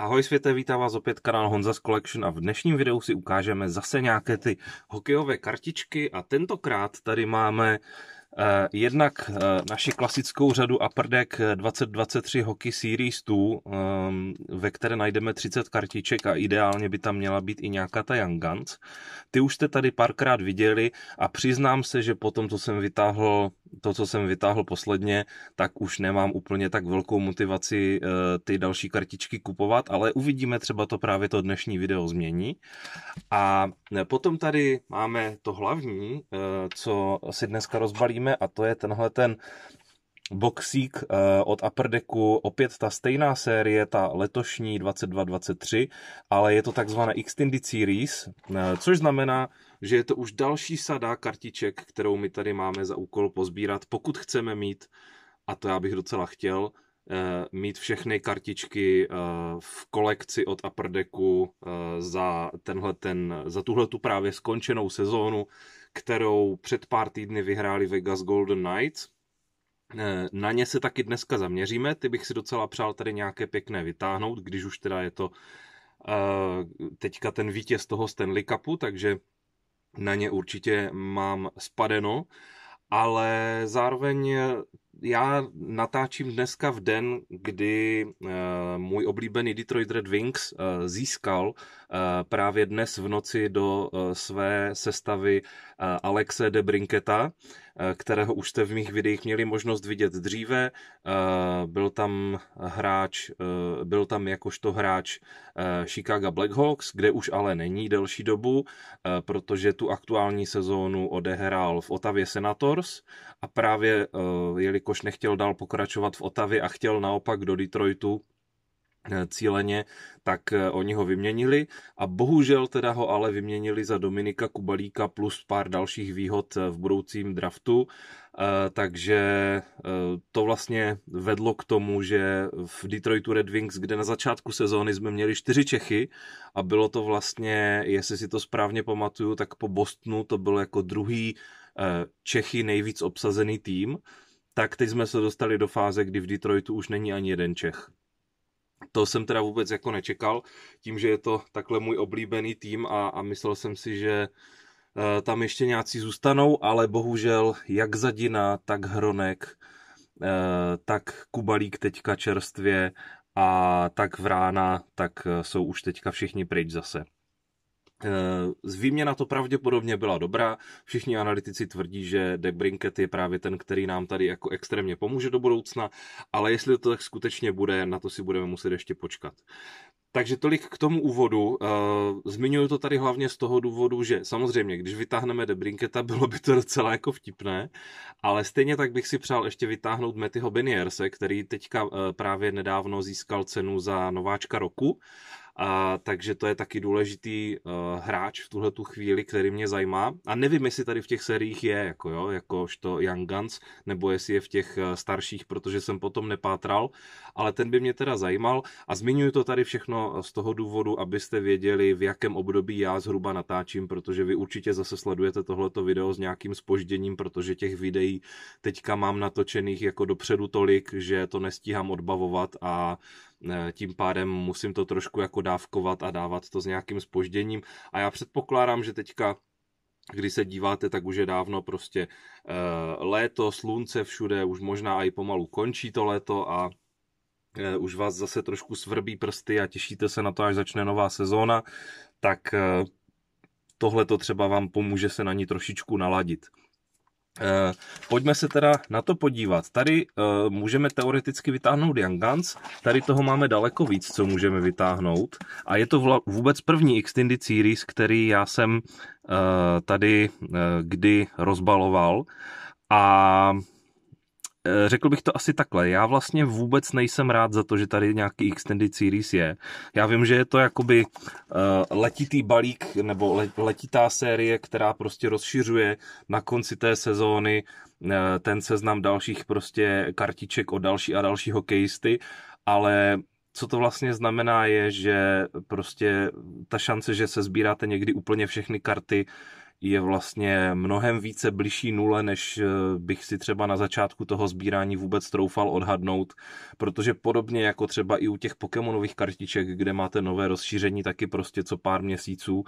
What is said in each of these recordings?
Ahoj světe, vítá vás opět kanál Honza z Collection a v dnešním videu si ukážeme zase nějaké ty hokejové kartičky a tentokrát tady máme Eh, jednak eh, naši klasickou řadu Aprdek 2023 Hockey Series 2, ehm, ve které najdeme 30 kartiček a ideálně by tam měla být i nějaká ta Young Guns. Ty už jste tady párkrát viděli a přiznám se, že po tom, co jsem vytáhl, to, co jsem vytáhl posledně, tak už nemám úplně tak velkou motivaci eh, ty další kartičky kupovat, ale uvidíme, třeba to právě to dnešní video změní. A potom tady máme to hlavní, co si dneska rozbalíme bavíme a to je tenhle ten boxík eh, od Upper Decku, opět ta stejná série, ta letošní 2223, ale je to takzvaná Extended Series, eh, což znamená, že je to už další sada kartiček, kterou my tady máme za úkol pozbírat, pokud chceme mít, a to já bych docela chtěl, eh, mít všechny kartičky v kolekci od Upper Decku za, tenhle ten, za tuhle tu právě skončenou sezónu, kterou před pár týdny vyhráli Vegas Golden Knights. Eh, na ně se taky dneska zaměříme, ty bych si docela přál tady nějaké pěkné vytáhnout, když už teda je to eh, teďka ten vítěz toho Stanley Cupu, takže na ně určitě mám spadeno ale zároveň já natáčím dneska v den, kdy eh, můj oblíbený Detroit Red Wings eh, získal eh, právě dnes v noci do své sestavy Alexe de Brinketa, Eh, kterého už jste v mých videích měli možnost vidět dříve. Eh, byl tam hráč, eh, byl tam jakožto hráč Chicago Blackhawks, kde už ale není delší dobu, protože tu aktuální sezónu odehrál v Otavě Senators a právě jelikož nechtěl dál pokračovat v Otavě a chtěl naopak do Detroitu, Eh, cíleně, tak eh, oni ho vyměnili a bohužel teda ho ale vyměnili za Dominika Kubalíka plus pár dalších výhod eh, v budoucím draftu, takže to vlastně vedlo k tomu, že v Detroitu Red Wings, kde na začátku sezóny jsme měli čtyři Čechy a bylo to vlastně, jestli si to správně pamatuju, tak po Bostonu to byl jako druhý Čechy nejvíc obsazený tým, tak teď jsme se dostali do fáze, kdy v Detroitu už není ani jeden Čech to jsem teda vůbec jako nečekal, tím, že je to takhle můj oblíbený tým a, a myslel jsem si, že e, tam ještě nějací zůstanou, ale bohužel jak Zadina, tak Hronek, e, tak Kubalík teďka čerstvě a tak Vrána, tak eh, jsou už teďka všichni pryč zase. Eh, z výměna to pravděpodobně byla dobrá. Všichni analytici tvrdí, že Debrinket je právě ten, který nám tady jako extrémně pomůže do budoucna, ale jestli to tak skutečně bude, na to si budeme muset ještě počkat. Takže tolik k tomu úvodu. Eh, zmiňuji to tady hlavně z toho důvodu, že samozřejmě, když vytáhneme Debrinketa, bylo by to docela jako vtipné, ale stejně tak bych si přál ještě vytáhnout Metyho Benierse, který teďka eh, právě nedávno získal cenu za nováčka roku a, takže to je taky důležitý uh, hráč v tuhle tu chvíli, který mě zajímá. A nevím, jestli tady v těch seriích je, jako jo, jakožto Young Guns, nebo jestli je v těch eh, starších, protože jsem potom nepátral, ale ten by mě teda zajímal. A zmiňuji to tady všechno eh, z toho důvodu, abyste věděli, v jakém období já zhruba natáčím, protože vy určitě zase sledujete tohleto video s nějakým spožděním, protože těch videí teďka mám natočených jako dopředu tolik, že to nestíhám odbavovat a uh, Eh, tím pádem musím to trošku jako dávkovat a dávat to s nějakým spožděním a já předpokládám, že teďka když se díváte, tak už je dávno prostě eh, léto, slunce všude, už možná i pomalu končí to léto a eh, už vás zase trošku svrbí prsty a těšíte se na to, až začne nová sezóna, tak tohle to třeba vám pomůže se na ní trošičku naladit. Eh, pojďme se teda na to podívat. Tady eh, můžeme teoreticky vytáhnout Young Guns, tady toho máme daleko víc, co můžeme vytáhnout. A je to vůbec první Extended Series, který já jsem eh, tady kdy rozbaloval. A Eh, řekl bych to asi takhle. Já vlastně vůbec nejsem rád za to, že tady nějaký Extended Series je. Já vím, že je to jakoby eh, letitý balík nebo letitá série, která prostě rozšiřuje na konci té sezóny eh, ten seznam dalších prostě kartiček o další a další hokejisty, ale co to vlastně znamená je, že prostě ta šance, že se sbíráte někdy úplně všechny karty, uh, je vlastně mnohem více bližší nule, než eh, bych si třeba na začátku toho sbírání vůbec troufal odhadnout, protože podobně jako třeba i u těch Pokémonových kartiček, kde máte nové rozšíření taky prostě co pár měsíců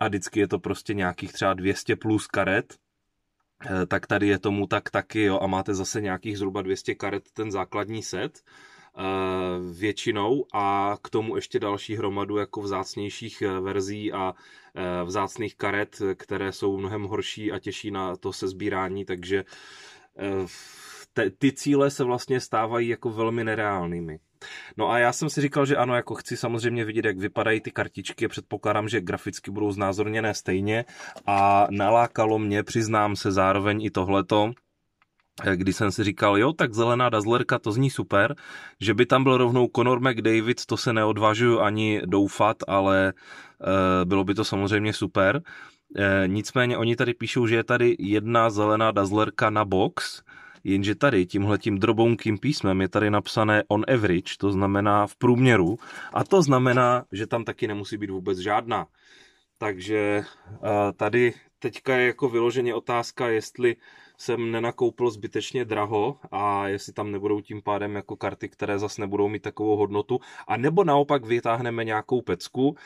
a vždycky je to prostě nějakých třeba 200 plus karet, eh, tak tady je tomu tak taky, jo, a máte zase nějakých zhruba 200 karet ten základní set, eh, většinou a k tomu ještě další hromadu jako vzácnějších verzí a Eh, vzácných karet, které jsou mnohem horší a těžší na to sezbírání, takže eh, te, ty cíle se vlastně stávají jako velmi nereálnými. No a já jsem si říkal, že ano, jako chci samozřejmě vidět, jak vypadají ty kartičky, předpokládám, že graficky budou znázorněné stejně a nalákalo mě, přiznám se zároveň i tohleto, Eh, kdy jsem si říkal, jo, tak zelená dazlerka, to zní super, že by tam byl rovnou Conor McDavid, to se neodvažuju ani doufat, ale e, bylo by to samozřejmě super. E, nicméně oni tady píšou, že je tady jedna zelená dazlerka na box, jenže tady tímhletím drobounkým písmem je tady napsané on average, to znamená v průměru, a to znamená, že tam taky nemusí být vůbec žádná. Takže e, tady teďka je jako vyloženě otázka, jestli jsem nenakoupil zbytečně draho a jestli tam nebudou tím pádem jako karty, které zase nebudou mít takovou hodnotu, a nebo naopak vytáhneme nějakou pecku.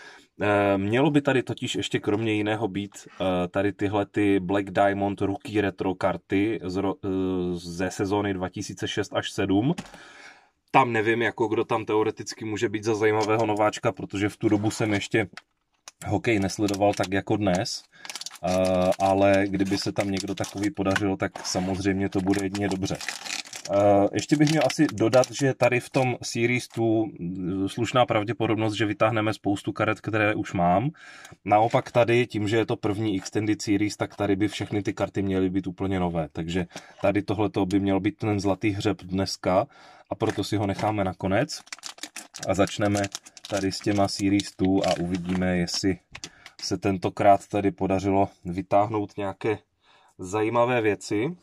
Eh, mělo by tady totiž ještě kromě jiného být eh, tady tyhle ty Black Diamond ruky Retro karty eh, ze sezóny 2006 až 7 tam nevím, jako kdo tam teoreticky může být za zajímavého nováčka, protože v tu dobu jsem ještě hokej nesledoval tak jako dnes. Eh, ale kdyby se tam někdo takový podařil, tak samozřejmě to bude jedině dobře. Eh, ještě bych měl asi dodat, že tady v tom Series 2 eh, slušná pravděpodobnost, že vytáhneme spoustu karet, které už mám. Naopak tady, tím, že je to první Extended Series, tak tady by všechny ty karty měly být úplně nové. Takže tady tohle by měl být ten zlatý hřeb dneska a proto si ho necháme na konec a začneme tady s těma Series 2 a uvidíme, jestli se tentokrát tady podařilo vytáhnout nějaké zajímavé věci.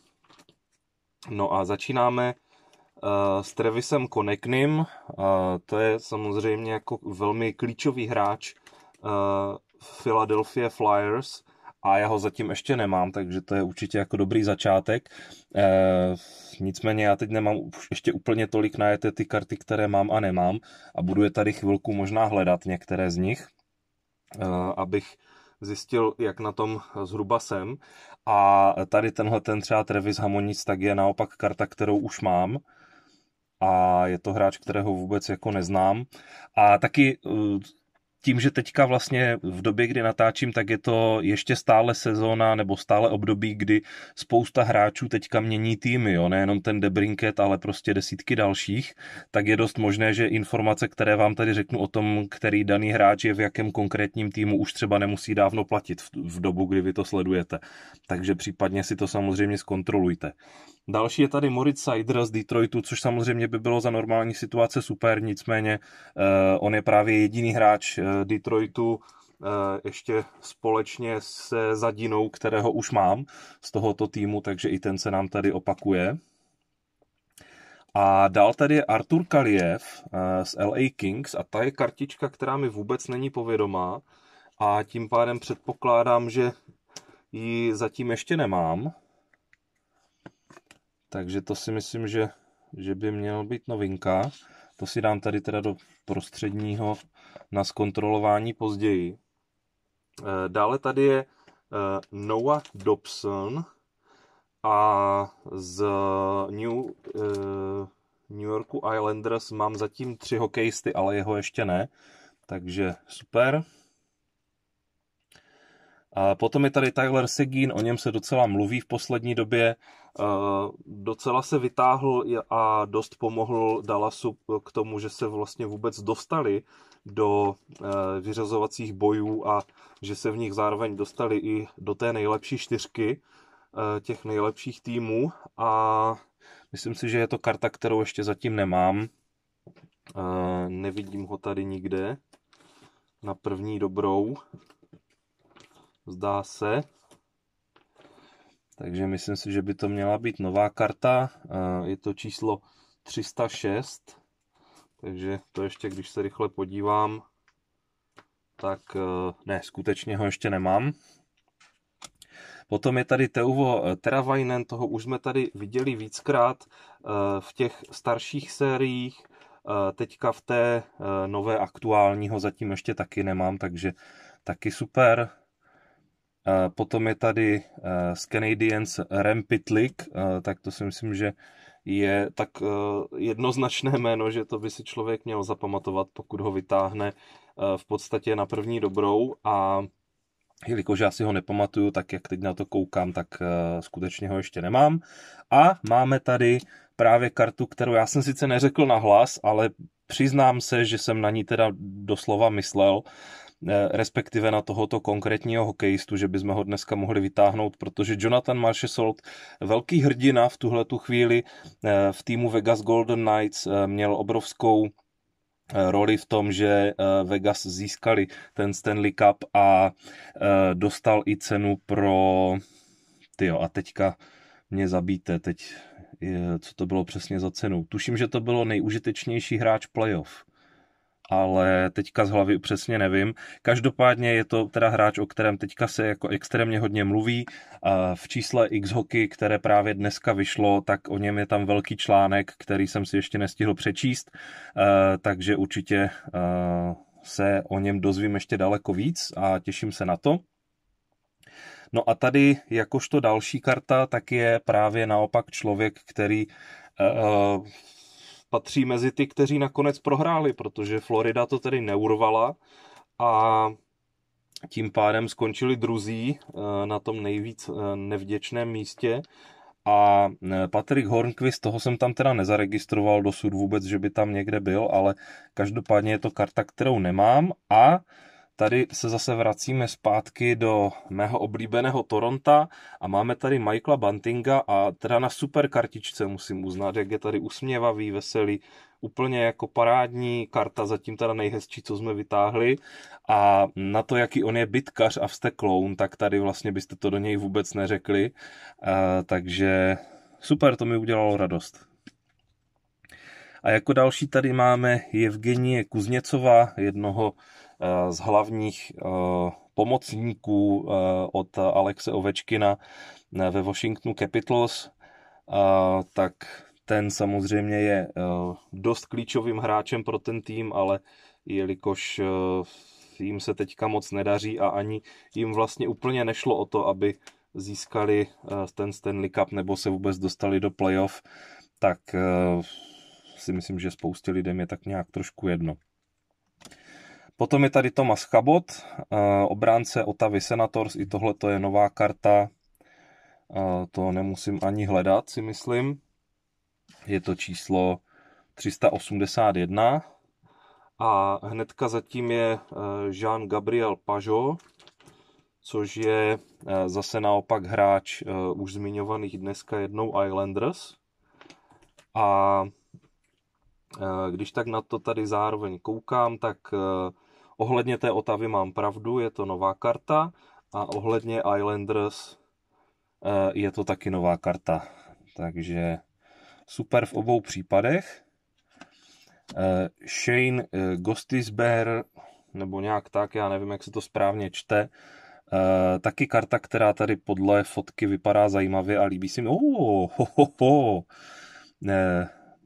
No a začínáme eh, s Trevisem Koneknym. Eh, to je samozřejmě jako velmi klíčový hráč eh, Philadelphia Flyers a já ho zatím ještě nemám, takže to je určitě jako dobrý začátek. Nicméně já teď nemám ještě úplně tolik najete ty karty, které mám a nemám a budu je tady chvilku možná hledat některé z nich. Eh, abych zjistil, jak na tom zhruba jsem. A tady tenhle ten třeba Travis Hamonic, tak je naopak karta, kterou už mám a je to hráč, kterého vůbec jako neznám. A taky eh, tím, že teďka vlastně v době, kdy natáčím, tak je to ještě stále sezóna nebo stále období, kdy spousta hráčů teďka mění týmy, jo, nejenom ten Debrinket, ale prostě desítky dalších, tak je dost možné, že informace, které vám tady řeknu o tom, který daný hráč je v jakém konkrétním týmu, už třeba nemusí dávno platit v, dobu, kdy vy to sledujete. Takže případně si to samozřejmě zkontrolujte. Další je tady Moritz Seider z Detroitu, což samozřejmě by bylo za normální situace super, nicméně eh, on je právě jediný hráč eh, Detroitu, eh, ještě společně se Zadinou, kterého už mám z tohoto týmu, takže i ten se nám tady opakuje. A dál tady je Artur Kaliev z LA Kings a ta je kartička, která mi vůbec není povědomá a tím pádem předpokládám, že ji zatím ještě nemám. Takže to si myslím, že, že by měl být novinka. To si dám tady teda do prostředního na zkontrolování později. Eh, dále tady je eh, Noah Dobson a z New, eh, New Yorku Islanders mám zatím tři hokejisty, ale jeho ještě ne. Takže super. A potom je tady Tyler Seguin, o něm se docela mluví v poslední době. E, docela se vytáhl a dost pomohl Dallasu k tomu, že se vlastně vůbec dostali do e, vyřazovacích bojů a že se v nich zároveň dostali i do té nejlepší čtyřky e, těch nejlepších týmů a myslím si, že je to karta, kterou ještě zatím nemám. Nevidím ho tady nikde na první dobrou zdá se. Takže myslím si, že by to měla být nová karta. Eh, je to číslo 306. Takže to ještě, když se rychle podívám, tak eh, ne, skutečně ho ještě nemám. Potom je tady Teuvo eh, Teravainen, toho už jsme tady viděli víckrát v těch starších sériích. Teďka v té nové aktuálního zatím ještě taky nemám, takže taky super. Eh, potom je tady eh, z Canadiens Rem Pitlick, eh, tak to si myslím, že je tak jednoznačné jméno, že to by si člověk měl zapamatovat, pokud ho vytáhne v podstatě na první dobrou a jelikož já si ho nepamatuju, tak jak teď na to koukám, tak skutečně ho ještě nemám. A máme tady právě kartu, kterou já jsem sice neřekl na hlas, ale přiznám se, že jsem na ní teda doslova myslel, Eh, respektive na tohoto konkrétního hokejistu, že bychom ho dneska mohli vytáhnout, protože Jonathan Marchesold, velký hrdina v tuhle tu chvíli eh, v týmu Vegas Golden Knights, eh, měl obrovskou roli v tom, že Vegas získali ten Stanley Cup a dostal i cenu pro... Tyjo, a teďka mě zabíte, teď je, co to bylo přesně za cenu. Tuším, že to bylo nejužitečnější hráč playoff ale teďka z hlavy přesně nevím. Každopádně je to teda hráč, o kterém teďka se jako extrémně hodně mluví. V čísle X Hockey, které právě dneska vyšlo, tak o něm je tam velký článek, který jsem si ještě nestihl přečíst, takže určitě se o něm dozvím ještě daleko víc a těším se na to. No a tady jakožto další karta, tak je právě naopak člověk, který patří mezi ty, kteří nakonec prohráli, protože Florida to tedy neurvala a tím pádem skončili druzí eh, na tom nejvíc eh, nevděčném místě a eh, Patrick Hornquist, toho jsem tam teda nezaregistroval dosud vůbec, že by tam někde byl, ale každopádně je to karta, kterou nemám a Tady se zase vracíme zpátky do mého oblíbeného Toronta a máme tady Michaela Buntinga a teda na super kartičce musím uznat, jak je tady usměvavý, veselý, úplně jako parádní karta, zatím teda nejhezčí, co jsme vytáhli a na to, jaký on je bitkař a vste kloun, tak tady vlastně byste to do něj vůbec neřekli, a, takže super, to mi udělalo radost. A jako další tady máme Evgenie Kuzněcova, jednoho Eh, z hlavních eh, pomocníků eh, od Alexe Ovečkina ve Washingtonu Capitals, tak ten samozřejmě je dost klíčovým hráčem pro ten tým, ale jelikož jim se teďka moc nedaří a ani jim vlastně úplně nešlo o to, aby získali ten Stanley Cup nebo se vůbec dostali do playoff, tak si myslím, že spoustě lidem je tak nějak trošku jedno. Potom je tady Tomas Chabot, eh, obránce Otavy Senators, i tohle to je nová karta, eh, to nemusím ani hledat, si myslím. Je to číslo 381. A hnedka zatím je eh, Jean-Gabriel Pajot, což je zase naopak hráč už zmiňovaných dneska jednou Islanders. A když tak na to tady zároveň koukám, tak Ohledně té Otavy mám pravdu, je to nová karta a ohledně Islanders eh, je to taky nová karta. Takže super v obou případech. Eh, Shane eh, Gostisbeher, nebo nějak tak, já nevím, jak se to správně čte, taky karta, která tady podle fotky vypadá zajímavě a líbí si mi. Oh, ho, ho, ho.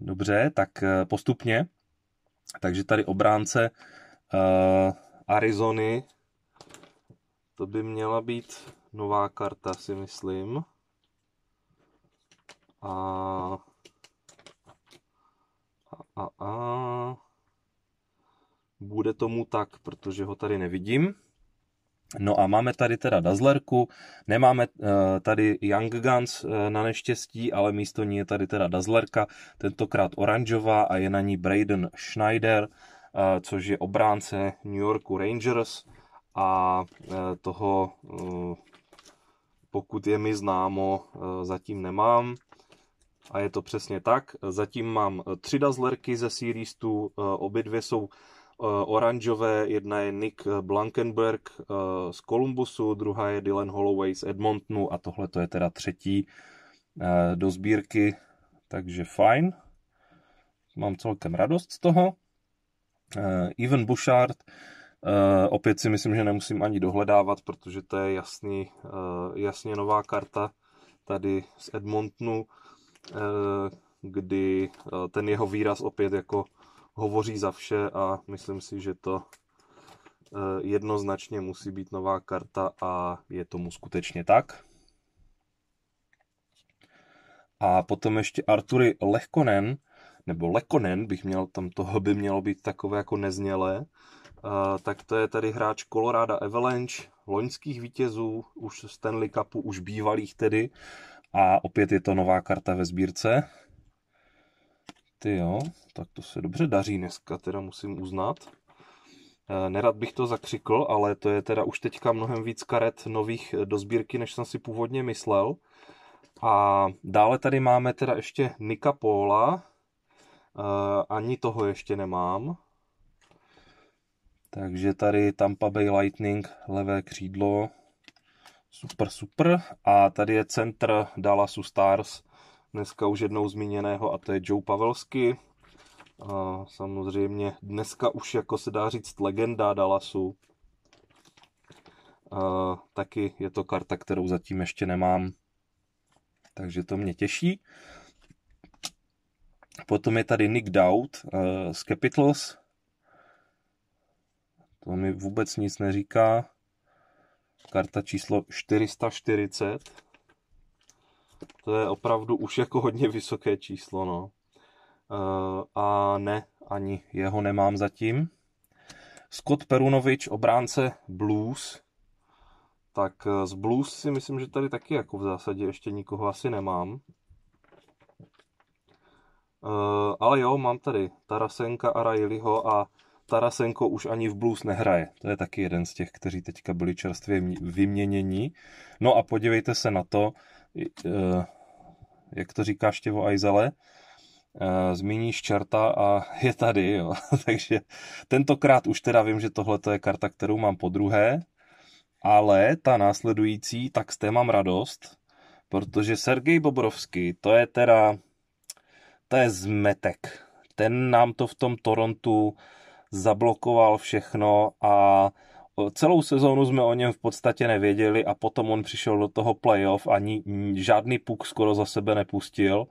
Dobře, tak postupně. Takže tady obránce Uh, Arizony. To by měla být nová karta, si myslím. A... A, a, a... Bude tomu tak, protože ho tady nevidím. No a máme tady teda Dazlerku. nemáme uh, tady Young Guns uh, na neštěstí, ale místo ní je tady teda Dazlerka, tentokrát oranžová a je na ní Braden Schneider. Eh, což je obránce New Yorku Rangers a eh, toho, eh, pokud je mi známo, zatím nemám. A je to přesně tak. Zatím mám tři dazlerky ze Series 2, obě dvě jsou oranžové, jedna je Nick Blankenberg z Columbusu, druhá je Dylan Holloway z Edmontonu a tohle to je teda třetí do sbírky, takže fajn. Mám celkem radost z toho. Even eh, Bouchard, eh, opět si myslím, že nemusím ani dohledávat, protože to je jasný, eh, jasně nová karta tady z Edmontonu, kdy ten jeho výraz opět jako hovoří za vše a myslím si, že to jednoznačně musí být nová karta a je tomu skutečně tak. A potom ještě Artury Lehkonen, nebo Lekonen bych měl, tam toho by mělo být takové jako neznělé, tak to je tady hráč Colorado Avalanche, loňských vítězů, už Stanley Cupu, už bývalých tedy, a opět je to nová karta ve sbírce. Ty jo, tak to se dobře daří dneska, teda musím uznat. E, nerad bych to zakřikl, ale to je teda už teďka mnohem víc karet nových e, do sbírky, než jsem si původně myslel. A dále tady máme teda ještě Nika Póla, ani toho ještě nemám. Takže tady Tampa Bay Lightning, levé křídlo. Super, super. A tady je centr Dallasu Stars, dneska už jednou zmíněného, a to je Joe Pavelsky. A samozřejmě dneska už, jako se dá říct, legenda Dallasu. A taky je to karta, kterou zatím ještě nemám. Takže to mě těší. Potom je tady Nick Doubt uh, eh, z Capitals. To mi vůbec nic neříká. Karta číslo 440. To je opravdu už jako hodně vysoké číslo, no. Uh, a ne, ani jeho nemám zatím. Scott Perunovič, obránce Blues. Tak eh, z Blues si myslím, že tady taky jako v zásadě ještě nikoho asi nemám. Uh, ale jo, mám tady Tarasenka a Rajliho a Tarasenko už ani v blues nehraje. To je taky jeden z těch, kteří teďka byli čerstvě vyměnění. No a podívejte se na to, uh, jak to říká Štěvo Ajzele, uh, zmíníš čerta a je tady, jo. Takže tentokrát už teda vím, že tohle je karta, kterou mám po druhé, ale ta následující, tak s té mám radost, protože Sergej Bobrovský, to je teda to je zmetek. Ten nám to v tom Torontu zablokoval všechno a celou sezónu jsme o něm v podstatě nevěděli a potom on přišel do toho playoff a ni, žádný puk skoro za sebe nepustil.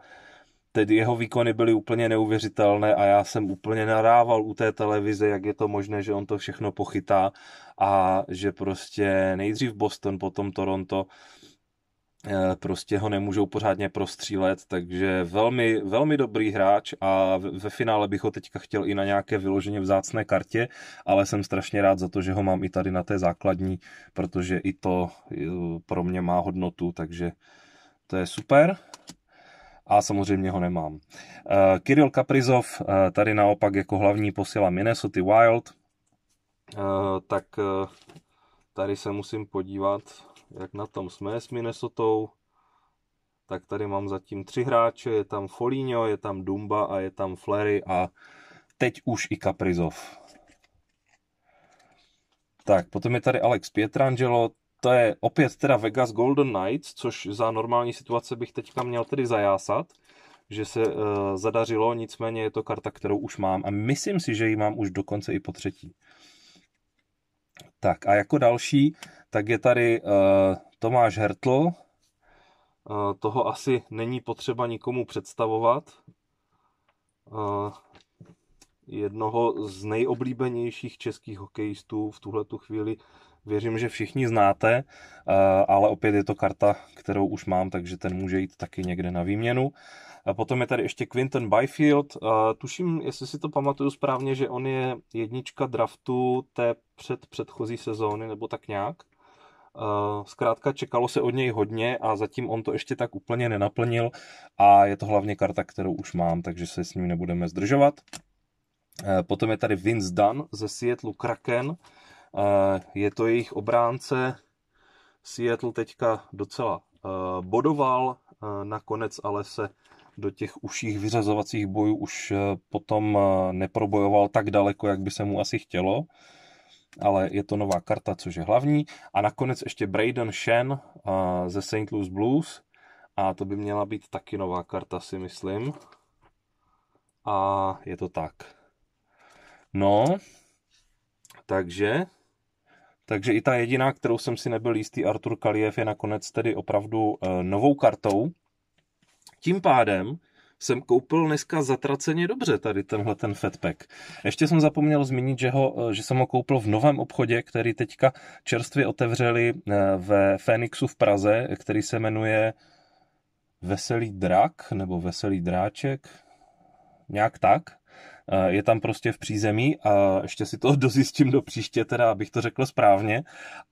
Tedy jeho výkony byly úplně neuvěřitelné a já jsem úplně narával u té televize, jak je to možné, že on to všechno pochytá a že prostě nejdřív Boston, potom Toronto Eh, prostě ho nemůžou pořádně prostřílet, takže velmi, velmi dobrý hráč a ve finále bych ho teďka chtěl i na nějaké vyloženě vzácné kartě, ale jsem strašně rád za to, že ho mám i tady na té základní, protože i to eh, pro mě má hodnotu, takže to je super a samozřejmě ho nemám. Eh, Kirill Kaprizov, tady naopak jako hlavní posila Minnesota Wild, tak tady se musím podívat, jak na tom jsme s Minnesotou, tak tady mám zatím tři hráče, je tam Foligno, je tam Dumba a je tam Flery a teď už i Kaprizov. Tak, potom je tady Alex Pietrangelo, to je opět teda Vegas Golden Knights, což za normální situace bych teďka měl tedy zajásat, že se e, zadařilo, nicméně je to karta, kterou už mám a myslím si, že ji mám už dokonce i po třetí. Tak a jako další tak je tady uh, Tomáš Hertl. Uh, toho asi není potřeba nikomu představovat. Uh, jednoho z nejoblíbenějších českých hokejistů v tuhle chvíli věřím, že všichni znáte, ale opět je to karta, kterou už mám, takže ten může jít taky někde na výměnu. A potom je tady ještě Quinton Byfield. Tuším, jestli si to pamatuju správně, že on je jednička draftu té před předchozí sezóny, nebo tak nějak. Zkrátka čekalo se od něj hodně a zatím on to ještě tak úplně nenaplnil a je to hlavně karta, kterou už mám, takže se s ním nebudeme zdržovat. Eh, potom je tady Vince Dunn ze Seattle Kraken. Eh, je to jejich obránce. Seattle teďka docela eh, bodoval, nakonec ale se do těch uších vyřazovacích bojů už potom neprobojoval tak daleko, jak by se mu asi chtělo ale je to nová karta, což je hlavní. A nakonec ještě Braden Shen eh, ze St. Louis Blues. A to by měla být taky nová karta, si myslím. A je to tak. No, takže takže i ta jediná, kterou jsem si nebyl jistý, Artur Kaliev, je nakonec tedy opravdu eh, novou kartou. Tím pádem jsem koupil dneska zatraceně dobře tady tenhle ten Fatpack. Ještě jsem zapomněl zmínit, že, ho, eh, že jsem ho koupil v novém obchodě, který teďka čerstvě otevřeli eh, ve Fénixu v Praze, který se jmenuje Veselý drak nebo Veselý dráček, nějak tak. Eh, je tam prostě v přízemí a ještě si to dozjistím do příště, teda abych to řekl správně.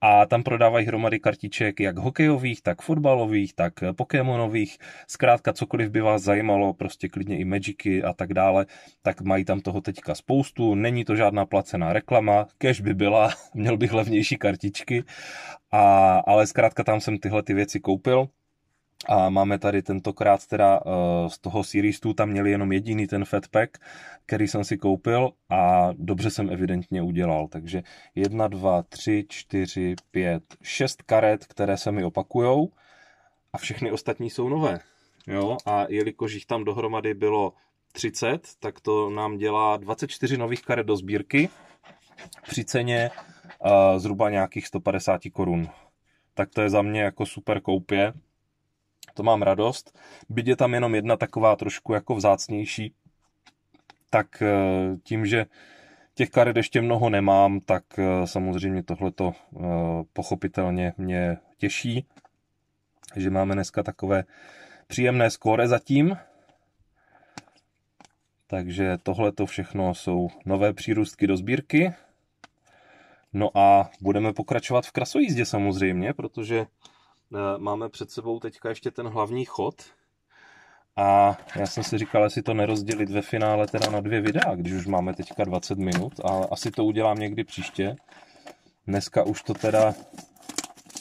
A tam prodávají hromady kartiček jak hokejových, tak fotbalových, tak eh, pokémonových. Zkrátka cokoliv by vás zajímalo, prostě klidně i Magicy a tak dále, tak mají tam toho teďka spoustu. Není to žádná placená reklama, kež by byla, měl bych levnější kartičky. A, ale zkrátka tam jsem tyhle ty věci koupil a máme tady tentokrát teda eh, z toho Series 2 tam měli jenom jediný ten Fatpack, který jsem si koupil a dobře jsem evidentně udělal. Takže 1, 2, 3, 4, 5, 6 karet, které se mi opakujou a všechny ostatní jsou nové. Jo? A jelikož jich tam dohromady bylo 30, tak to nám dělá 24 nových karet do sbírky při ceně eh, zhruba nějakých 150 korun. Tak to je za mě jako super koupě to mám radost. Byť je tam jenom jedna taková trošku jako vzácnější, tak eh, tím, že těch karet ještě mnoho nemám, tak eh, samozřejmě tohleto eh, pochopitelně mě těší, že máme dneska takové příjemné skóre zatím. Takže tohle to všechno jsou nové přírůstky do sbírky. No a budeme pokračovat v krasojízdě samozřejmě, protože Eh, máme před sebou teďka ještě ten hlavní chod. A já jsem si říkal, jestli to nerozdělit ve finále teda na dvě videa, když už máme teďka 20 minut, ale asi to udělám někdy příště. Dneska už to teda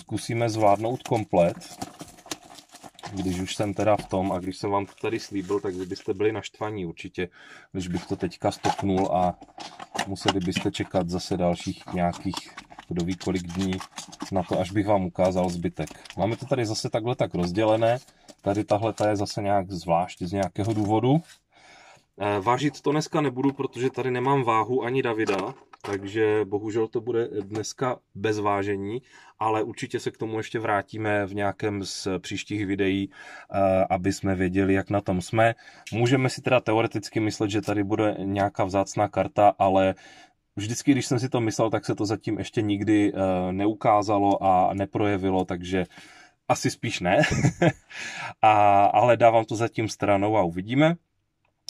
zkusíme zvládnout komplet, když už jsem teda v tom a když jsem vám to tady slíbil, tak vy byste byli naštvaní určitě, když bych to teďka stopnul a museli byste čekat zase dalších nějakých kdo ví kolik dní na to, až bych vám ukázal zbytek. Máme to tady zase takhle tak rozdělené, tady tahle ta je zase nějak zvlášť z nějakého důvodu. E, vážit to dneska nebudu, protože tady nemám váhu ani Davida, takže bohužel to bude dneska bez vážení, ale určitě se k tomu ještě vrátíme v nějakém z příštích videí, e, aby jsme věděli, jak na tom jsme. Můžeme si teda teoreticky myslet, že tady bude nějaká vzácná karta, ale vždycky, když jsem si to myslel, tak se to zatím ještě nikdy eh, neukázalo a neprojevilo, takže asi spíš ne, a, ale dávám to zatím stranou a uvidíme.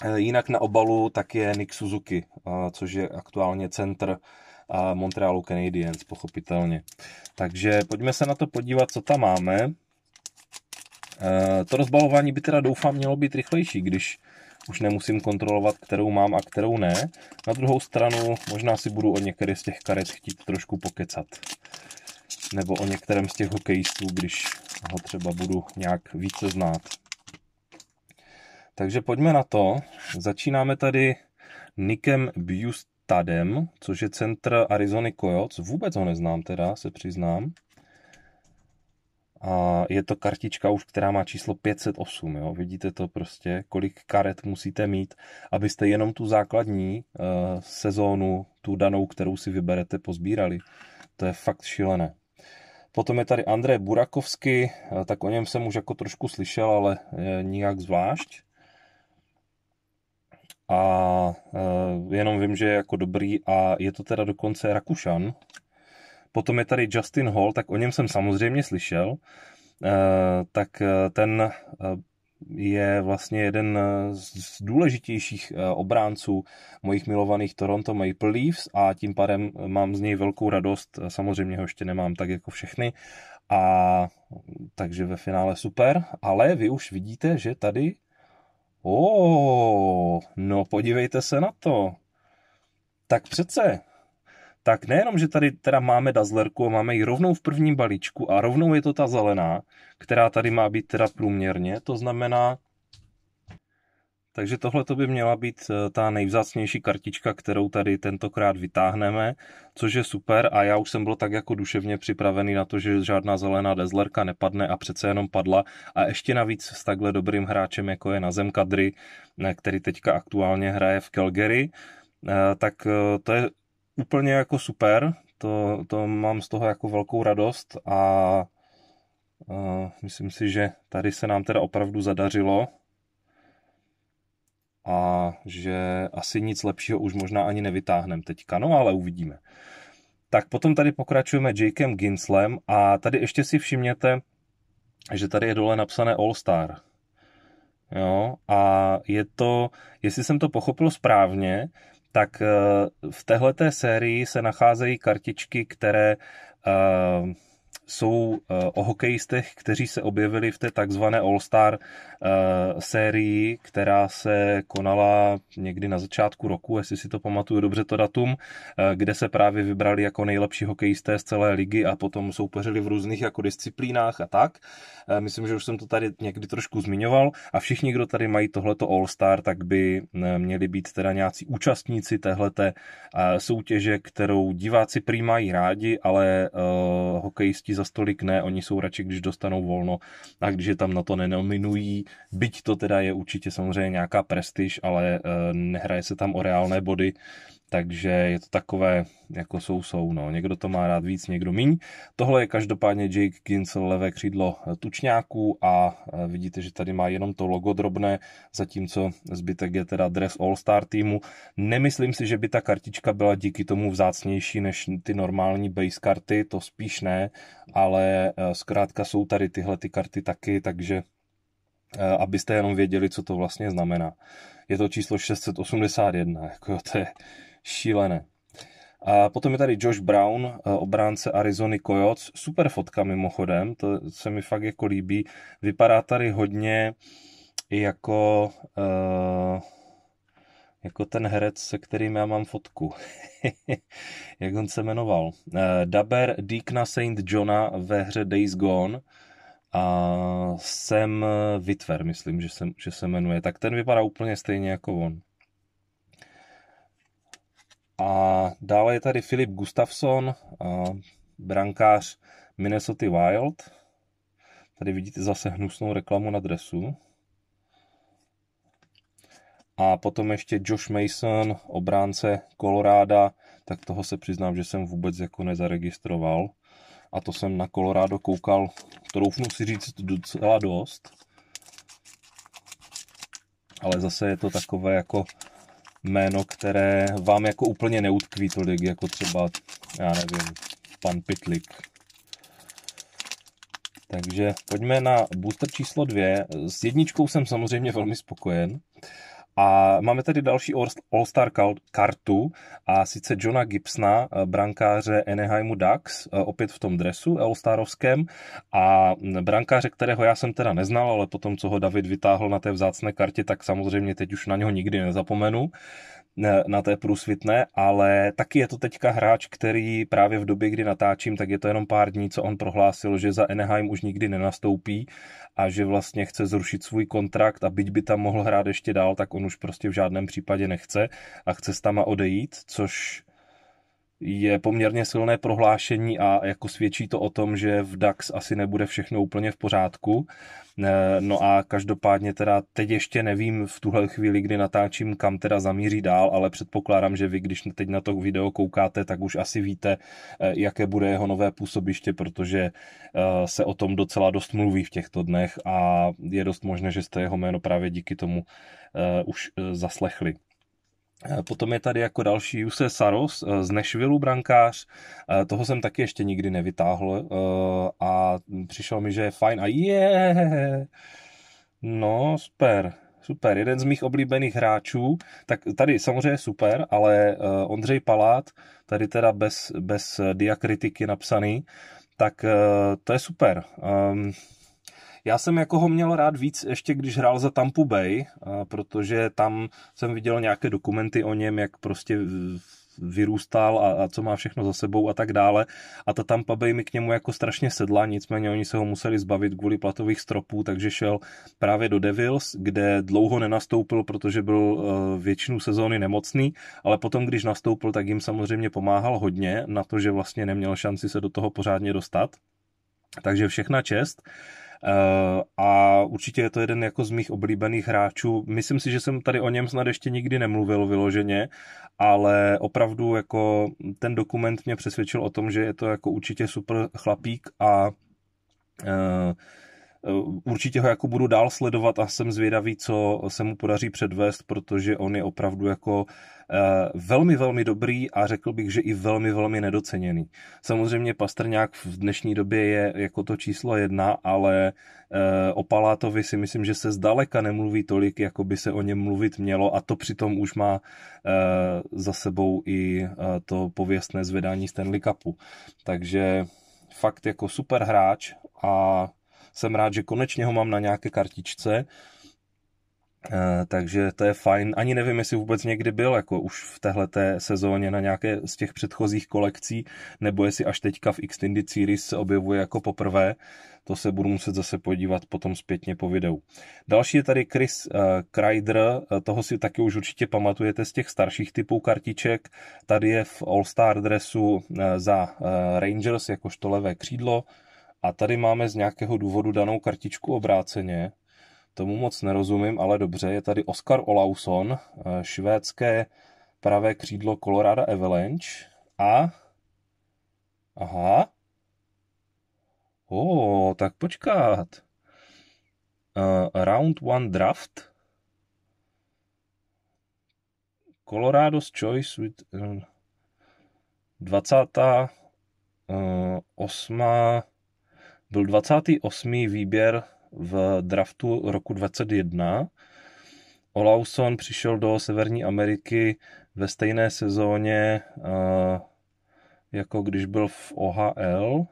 Eh, jinak na obalu tak je Nick Suzuki, eh, což je aktuálně centr Montrealu Canadiens, pochopitelně. Takže pojďme se na to podívat, co tam máme. To rozbalování by teda doufám mělo být rychlejší, když už nemusím kontrolovat, kterou mám a kterou ne. Na druhou stranu možná si budu o některé z těch karet chtít trošku pokecat. Nebo o některém z těch hokejistů, když ho třeba budu nějak více znát. Takže pojďme na to. Začínáme tady Nikem Bustadem, což je centr Arizony Coyotes. Vůbec ho neznám teda, se přiznám a je to kartička už, která má číslo 508, jo? vidíte to prostě, kolik karet musíte mít, abyste jenom tu základní uh, sezónu, tu danou, kterou si vyberete, pozbírali. To je fakt šílené. Potom je tady André Burakovsky, eh, tak o něm jsem už jako trošku slyšel, ale eh, nijak zvlášť. A jenom vím, že je jako dobrý a je to teda dokonce Rakušan, Potom je tady Justin Hall, tak o něm jsem samozřejmě slyšel. Eh, tak eh, ten eh, je vlastně jeden z důležitějších obránců mojich milovaných Toronto Maple Leafs a tím pádem mám z něj velkou radost. Samozřejmě ho ještě nemám tak jako všechny, a takže ve finále super, ale vy už vidíte, že tady oh, no podívejte se na to. Tak přece tak nejenom, že tady teda máme dazlerku a máme ji rovnou v prvním balíčku a rovnou je to ta zelená, která tady má být teda průměrně, to znamená, takže tohle to by měla být eh, ta nejvzácnější kartička, kterou tady tentokrát vytáhneme, což je super a já už jsem byl tak jako duševně připravený na to, že žádná zelená dezlerka nepadne a přece jenom padla a ještě navíc s takhle dobrým hráčem, jako je Nazem Kadry, který teďka aktuálně hraje v Calgary, eh, tak eh, to je úplně jako super, to, to mám z toho jako velkou radost a uh, myslím si, že tady se nám teda opravdu zadařilo a že asi nic lepšího už možná ani nevytáhneme teďka, no ale uvidíme. Tak potom tady pokračujeme Jakem Ginslem a tady ještě si všimněte, že tady je dole napsané All Star. Jo, a je to, jestli jsem to pochopil správně, tak eh, v téhleté sérii se nacházejí kartičky, které eh, jsou eh, o hokejistech, kteří se objevili v té takzvané All-Star eh, sérii, která se konala někdy na začátku roku, jestli si to pamatuju dobře to datum, eh, kde se právě vybrali jako nejlepší hokejisté z celé ligy a potom soupeřili v různých jako disciplínách a tak. Myslím, že už jsem to tady někdy trošku zmiňoval a všichni, kdo tady mají tohleto All-Star, tak by měli být teda nějací účastníci téhleté soutěže, kterou diváci přijímají rádi, ale hokejisti žádosti za stolik ne, oni jsou radši, když dostanou volno a když je tam na to nenominují, byť to teda je určitě samozřejmě nějaká prestiž, ale eh, nehraje se tam o reálné body, takže je to takové, jako jsou, jsou. No. Někdo to má rád víc, někdo míň. Tohle je každopádně Jake Ginsel, levé křídlo tučňáků a e, vidíte, že tady má jenom to logo drobné, zatímco zbytek je teda dress All-Star týmu. Nemyslím si, že by ta kartička byla díky tomu vzácnější než ty normální base karty, to spíš ne, ale e, zkrátka jsou tady tyhle ty karty taky, takže e, abyste jenom věděli, co to vlastně znamená. Je to číslo 681, jako to je šílené. A potom je tady Josh Brown, eh, obránce Arizony Coyotes. Super fotka mimochodem, to se mi fakt jako líbí. Vypadá tady hodně jako, uh, jako ten herec, se kterým já mám fotku. Jak on se jmenoval? Uh, Daber Deakna St. Johna ve hře Days Gone a jsem Vitver, myslím, že se, že se jmenuje. Tak ten vypadá úplně stejně jako on. A dále je tady Filip Gustafsson, brankář Minnesota Wild. Tady vidíte zase hnusnou reklamu na dresu. A potom ještě Josh Mason, obránce Colorado, tak toho se přiznám, že jsem vůbec jako nezaregistroval. A to jsem na Colorado koukal, to doufnu si říct, docela dost. Ale zase je to takové jako jméno, které vám jako úplně neutkví tolik, jako třeba, já nevím, pan Pitlik. Takže pojďme na booster číslo dvě. S jedničkou jsem samozřejmě velmi spokojen. A máme tady další All-Star kartu a sice Johna Gibsona, eh, brankáře Anaheimu Ducks, eh, opět v tom dresu All-Starovském a brankáře, kterého já jsem teda neznal, ale potom, co ho David vytáhl na té vzácné kartě, tak samozřejmě teď už na něho nikdy nezapomenu na té průsvitné, ale taky je to teďka hráč, který právě v době, kdy natáčím, tak je to jenom pár dní, co on prohlásil, že za Anaheim už nikdy nenastoupí a že vlastně chce zrušit svůj kontrakt a byť by tam mohl hrát ještě dál, tak on už prostě v žádném případě nechce a chce s tama odejít, což je poměrně silné prohlášení a jako svědčí to o tom, že v DAX asi nebude všechno úplně v pořádku. Eh, no a každopádně teda teď ještě nevím v tuhle chvíli, kdy natáčím, kam teda zamíří dál, ale předpokládám, že vy, když teď na to video koukáte, tak už asi víte, eh, jaké bude jeho nové působiště, protože eh, se o tom docela dost mluví v těchto dnech a je dost možné, že jste jeho jméno právě díky tomu už zaslechli. Eh, potom je tady jako další Juse Saros eh, z Nešvilu brankář, eh, toho jsem taky ještě nikdy nevytáhl a přišel mi, že je fajn a je, no super, super, jeden z mých oblíbených hráčů, tak tady samozřejmě super, ale Ondřej Palát, tady teda bez, bez diakritiky napsaný, tak to je super. Ehm, já jsem jako ho měl rád víc ještě, když hrál za Tampa Bay, protože tam jsem viděl nějaké dokumenty o něm, jak prostě vyrůstal a, a co má všechno za sebou a tak dále. A ta Tampa Bay mi k němu jako strašně sedla, nicméně oni se ho museli zbavit kvůli platových stropů, takže šel právě do Devils, kde dlouho nenastoupil, protože byl e, většinu sezóny nemocný, ale potom, když nastoupil, tak jim samozřejmě pomáhal hodně na to, že vlastně neměl šanci se do toho pořádně dostat. Takže všechna čest. Uh, Eh, a určitě je to jeden jako z mých oblíbených hráčů. Myslím si, že jsem tady o něm snad ještě nikdy nemluvil vyloženě, ale opravdu jako ten dokument mě přesvědčil o tom, že je to jako určitě super chlapík a uh, Eh, určitě ho jako budu dál sledovat a jsem zvědavý, co se mu podaří předvést, protože on je opravdu jako eh, velmi, velmi dobrý a řekl bych, že i velmi, velmi nedoceněný. Samozřejmě Pastrňák v dnešní době je jako to číslo jedna, ale eh, o Palátovi si myslím, že se zdaleka nemluví tolik, jako by se o něm mluvit mělo a to přitom už má za sebou i to pověstné zvedání Stanley Cupu. Takže fakt jako super hráč a jsem rád, že konečně ho mám na nějaké kartičce, eh, takže to je fajn. Ani nevím, jestli vůbec někdy byl, jako už v téhleté sezóně na nějaké z těch předchozích kolekcí, nebo jestli až teďka v Extended Series se objevuje jako poprvé. To se budu muset zase podívat potom zpětně po videu. Další je tady Chris uh, Kreider, eh, toho si taky už určitě pamatujete z těch starších typů kartiček. Tady je v All-Star dresu uh, za uh, Rangers jakožto levé křídlo. Uh, a tady máme z nějakého důvodu danou kartičku obráceně. Tomu moc nerozumím, ale dobře, je tady Oskar Olauson, eh, švédské pravé křídlo Colorado Avalanche a... Aha. O, tak počkat. Uh, round one draft. Colorado's choice with... Uh, eh, 8. Byl 28. výběr v draftu roku 2021. Olauson přišel do Severní Ameriky ve stejné sezóně, eh, jako když byl v OHL.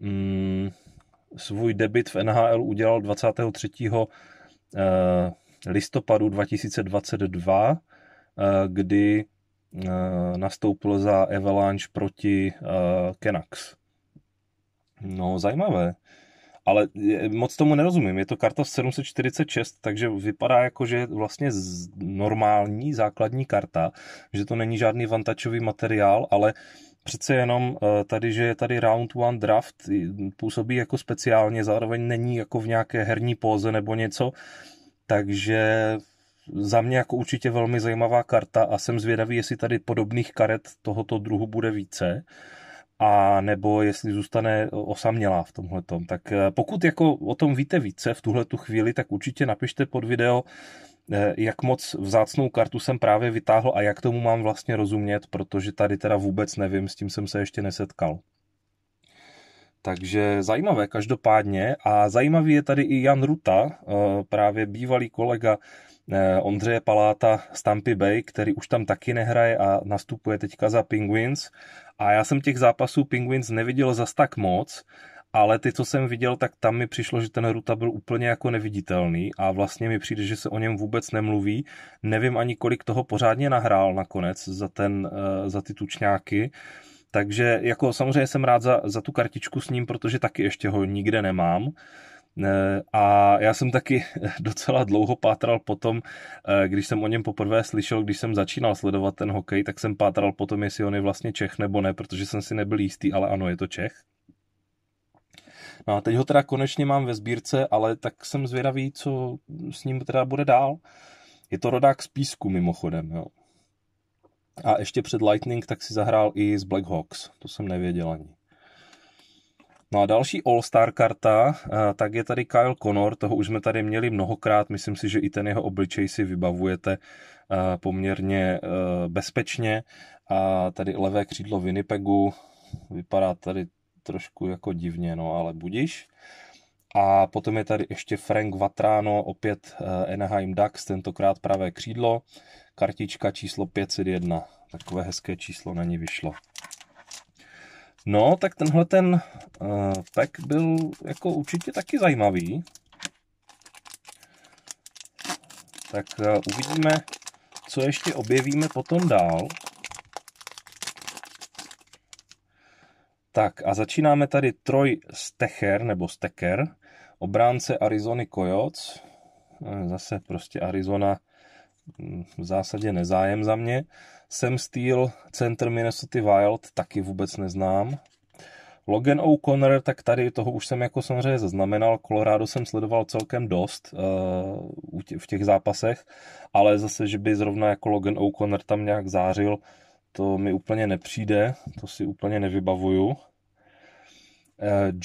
Mm, svůj debit v NHL udělal 23. Eh, listopadu 2022, eh, kdy nastoupil za Avalanche proti Canucks. No, zajímavé. Ale moc tomu nerozumím. Je to karta 746, takže vypadá jako, že je vlastně normální základní karta, že to není žádný vantačový materiál, ale přece jenom eh, tady, že je tady round one draft, působí jako speciálně, zároveň není jako v nějaké herní póze nebo něco, takže za mě jako určitě velmi zajímavá karta a jsem zvědavý, jestli tady podobných karet tohoto druhu bude více a nebo jestli zůstane osamělá v tomhle tom. Tak eh, pokud jako o tom víte více v tuhle tu chvíli, tak určitě napište pod video, eh, jak moc vzácnou kartu jsem právě vytáhl a jak tomu mám vlastně rozumět, protože tady teda vůbec nevím, s tím jsem se ještě nesetkal. Takže zajímavé každopádně a zajímavý je tady i Jan Ruta, eh, právě bývalý kolega Ondřeje Paláta z Tampa Bay, který už tam taky nehraje a nastupuje teďka za Penguins a já jsem těch zápasů Penguins neviděl zas tak moc, ale ty, co jsem viděl, tak tam mi přišlo, že ten Ruta byl úplně jako neviditelný a vlastně mi přijde, že se o něm vůbec nemluví. Nevím ani, kolik toho pořádně nahrál nakonec za, ten, eh, za ty tučňáky. Takže jako samozřejmě jsem rád za, za tu kartičku s ním, protože taky ještě ho nikde nemám. Eh, a já jsem taky docela dlouho pátral potom, eh, když jsem o něm poprvé slyšel, když jsem začínal sledovat ten hokej, tak jsem pátral potom, jestli on je vlastně Čech nebo ne, protože jsem si nebyl jistý, ale ano, je to Čech. No a teď ho teda konečně mám ve sbírce, ale tak jsem zvědavý, co s ním teda bude dál. Je to rodák z písku mimochodem, jo. A ještě před Lightning tak si zahrál i z Black Hawks, to jsem nevěděl ani. No a další All-Star karta, eh, tak je tady Kyle Connor, toho už jsme tady měli mnohokrát, myslím si, že i ten jeho obličej si vybavujete eh, poměrně eh, bezpečně. A tady levé křídlo Winnipegu vypadá tady trošku jako divně, no ale budíš. A potom je tady ještě Frank Vatrano, opět Anaheim Ducks, tentokrát pravé křídlo, kartička číslo 501, takové hezké číslo na ní vyšlo. No, tak tenhle ten uh, eh, tak byl jako určitě taky zajímavý. Tak uh, uvidíme, co ještě objevíme potom dál. Tak a začínáme tady Troy Stecher, nebo Steker, obránce Arizony Coyotes. Eh, zase prostě Arizona v zásadě nezájem za mě. Sam Steel, center Minnesota Wild, taky vůbec neznám. Logan O'Connor, tak tady toho už jsem jako samozřejmě zaznamenal. Colorado jsem sledoval celkem dost uh, v těch zápasech, ale zase, že by zrovna jako Logan O'Connor tam nějak zářil, to mi úplně nepřijde, to si úplně nevybavuju. Uh,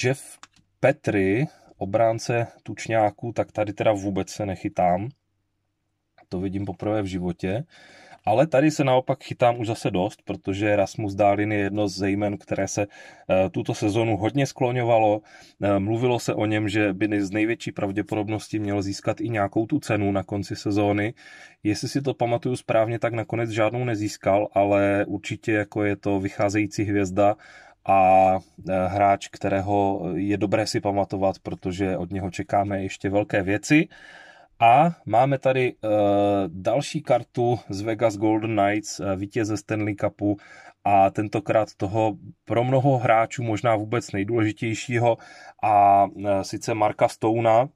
Jeff Petry, obránce tučňáků, tak tady teda vůbec se nechytám to vidím poprvé v životě. Ale tady se naopak chytám už zase dost, protože Rasmus Dálin je jedno z zejmen, které se eh, tuto sezonu hodně skloňovalo. Eh, mluvilo se o něm, že by z největší pravděpodobnosti měl získat i nějakou tu cenu na konci sezóny. Jestli si to pamatuju správně, tak nakonec žádnou nezískal, ale určitě jako je to vycházející hvězda a eh, hráč, kterého je dobré si pamatovat, protože od něho čekáme ještě velké věci. A máme tady uh, další kartu z Vegas Golden Knights, eh, vítěze Stanley Cupu a tentokrát toho pro mnoho hráčů možná vůbec nejdůležitějšího a uh, sice Marka Stouna, uh,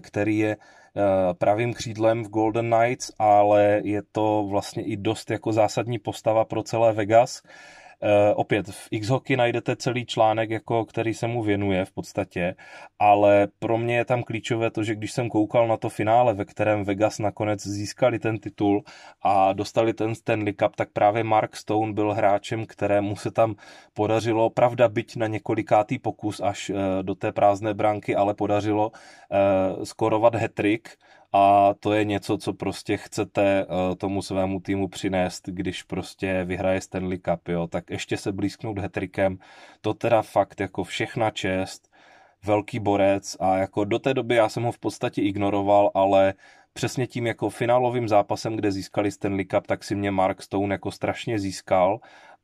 který je uh, pravým křídlem v Golden Knights, ale je to vlastně i dost jako zásadní postava pro celé Vegas. Uh, Eh, opět v x najdete celý článek, jako, který se mu věnuje v podstatě, ale pro mě je tam klíčové to, že když jsem koukal na to finále, ve kterém Vegas nakonec získali ten titul a dostali ten Stanley Cup, tak právě Mark Stone byl hráčem, kterému se tam podařilo, pravda byť na několikátý pokus až eh, do té prázdné branky, ale podařilo eh, skorovat hetrik a to je něco, co prostě chcete eh, tomu svému týmu přinést, když prostě vyhraje Stanley Cup, jo, tak ještě se blízknout hetrikem, to teda fakt jako všechna čest, velký borec a jako do té doby já jsem ho v podstatě ignoroval, ale přesně tím jako finálovým zápasem, kde získali Stanley Cup, tak si mě Mark Stone jako strašně získal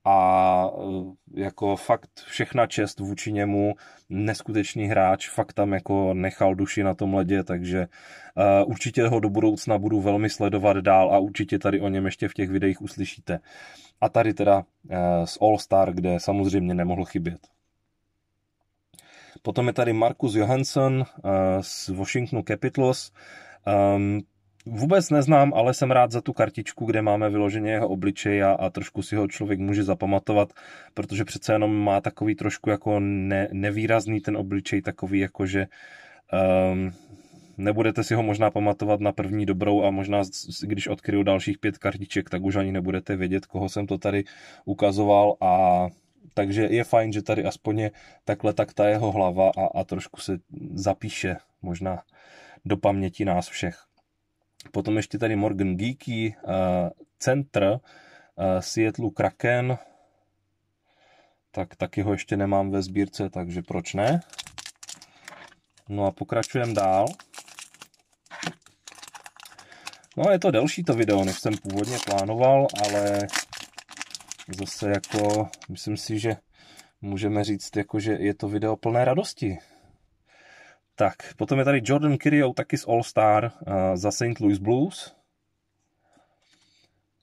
a eh, jako fakt všechna čest vůči němu, neskutečný hráč, fakt tam jako nechal duši na tom ledě, takže eh, určitě ho do budoucna budu velmi sledovat dál a určitě tady o něm ještě v těch videích uslyšíte. A tady teda eh, z All Star, kde samozřejmě nemohl chybět. Potom je tady Markus Johansson z Washington Capitals, ehm, vůbec neznám, ale jsem rád za tu kartičku, kde máme vyloženě jeho obličej a, a trošku si ho člověk může zapamatovat, protože přece jenom má takový trošku jako ne, nevýrazný ten obličej, takový jako, že um, nebudete si ho možná pamatovat na první dobrou a možná, když odkryju dalších pět kartiček, tak už ani nebudete vědět, koho jsem to tady ukazoval a takže je fajn, že tady aspoň je takhle tak ta jeho hlava a, a trošku se zapíše možná do paměti nás všech. Potom ještě tady Morgan Geeky, eh, Centr, eh, Seattle Kraken, tak taky ho ještě nemám ve sbírce, takže proč ne? No a pokračujeme dál. No je to delší to video, než jsem původně plánoval, ale zase jako, myslím si, že můžeme říct, jako, že je to video plné radosti. Tak, potom je tady Jordan Kirio, taky z All-Star eh, za St. Louis Blues.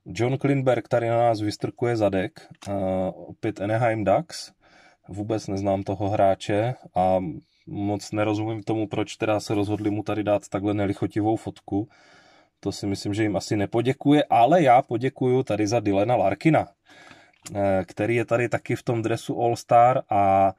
John Klinberg tady na nás vystrkuje zadek, eh, opět Anaheim Ducks. Vůbec neznám toho hráče a moc nerozumím tomu, proč teda se rozhodli mu tady dát takhle nelichotivou fotku. To si myslím, že jim asi nepoděkuje, ale já poděkuju tady za Dylena Larkina. Eh, který je tady taky v tom dresu All Star a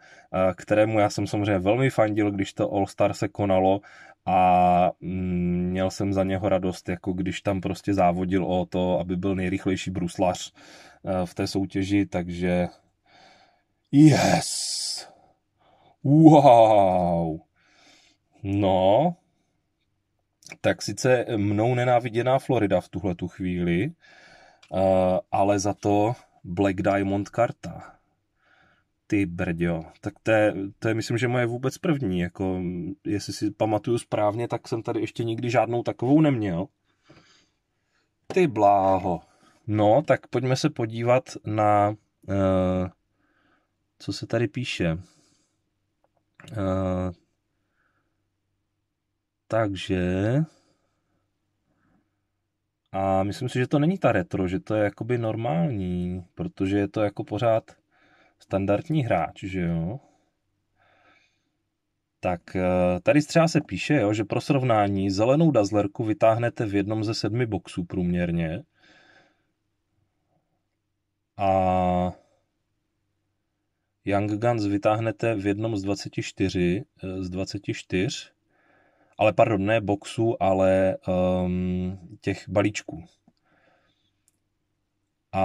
eh, kterému já jsem samozřejmě velmi fandil, když to All Star se konalo a mm, měl jsem za něho radost, jako když tam prostě závodil o to, aby byl nejrychlejší bruslař eh, v té soutěži, takže yes! Wow! No, tak sice mnou nenáviděná Florida v tuhle tu chvíli, ale za to Black Diamond karta. Ty brďo, tak to je, to je myslím, že moje vůbec první, jako jestli si pamatuju správně, tak jsem tady ještě nikdy žádnou takovou neměl. Ty bláho. No, tak pojďme se podívat na, uh, co se tady píše. Uh, takže, a myslím si, že to není ta retro, že to je jakoby normální, protože je to jako pořád standardní hráč, že jo? Tak eh, tady třeba se píše, jo, že pro srovnání zelenou dazlerku vytáhnete v jednom ze sedmi boxů průměrně. A Young Guns vytáhnete v jednom z 24, eh, z 24 ale pardon, ne boxů, ale um, těch balíčků. A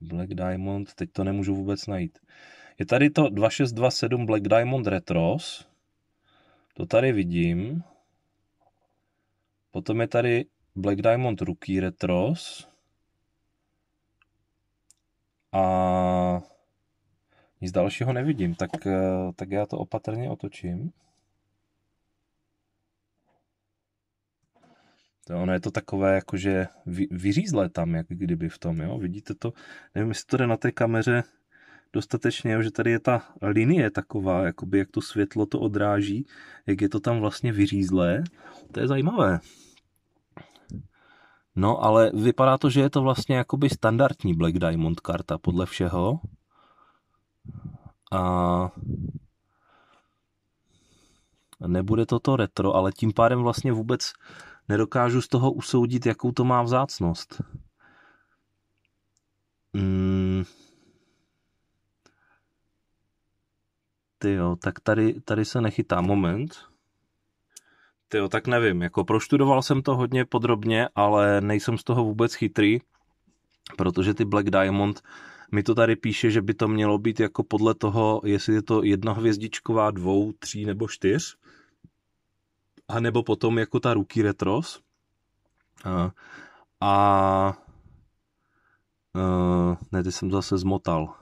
Black Diamond, teď to nemůžu vůbec najít. Je tady to 2627 Black Diamond Retros. To tady vidím. Potom je tady Black Diamond Rookie Retros. A nic dalšího nevidím, tak, eh, tak já to opatrně otočím. To ono je to takové jakože vy, vyřízlé tam, jak kdyby v tom, jo. Vidíte to, nevím, jestli to jde na té kameře dostatečně, jo, že tady je ta linie taková, jakoby jak to světlo to odráží, jak je to tam vlastně vyřízlé. To je zajímavé. No, ale vypadá to, že je to vlastně jakoby standardní Black Diamond karta podle všeho. A nebude to to retro, ale tím pádem vlastně vůbec nedokážu z toho usoudit, jakou to má vzácnost. Mm. Ty jo, tak tady, tady se nechytá moment. Ty jo, tak nevím, jako proštudoval jsem to hodně podrobně, ale nejsem z toho vůbec chytrý, protože ty Black Diamond mi to tady píše, že by to mělo být jako podle toho, jestli je to jednohvězdičková, dvou, tří nebo čtyř a nebo potom jako ta Ruky Retros. A, a a e, ne, ty jsem zase zmotal.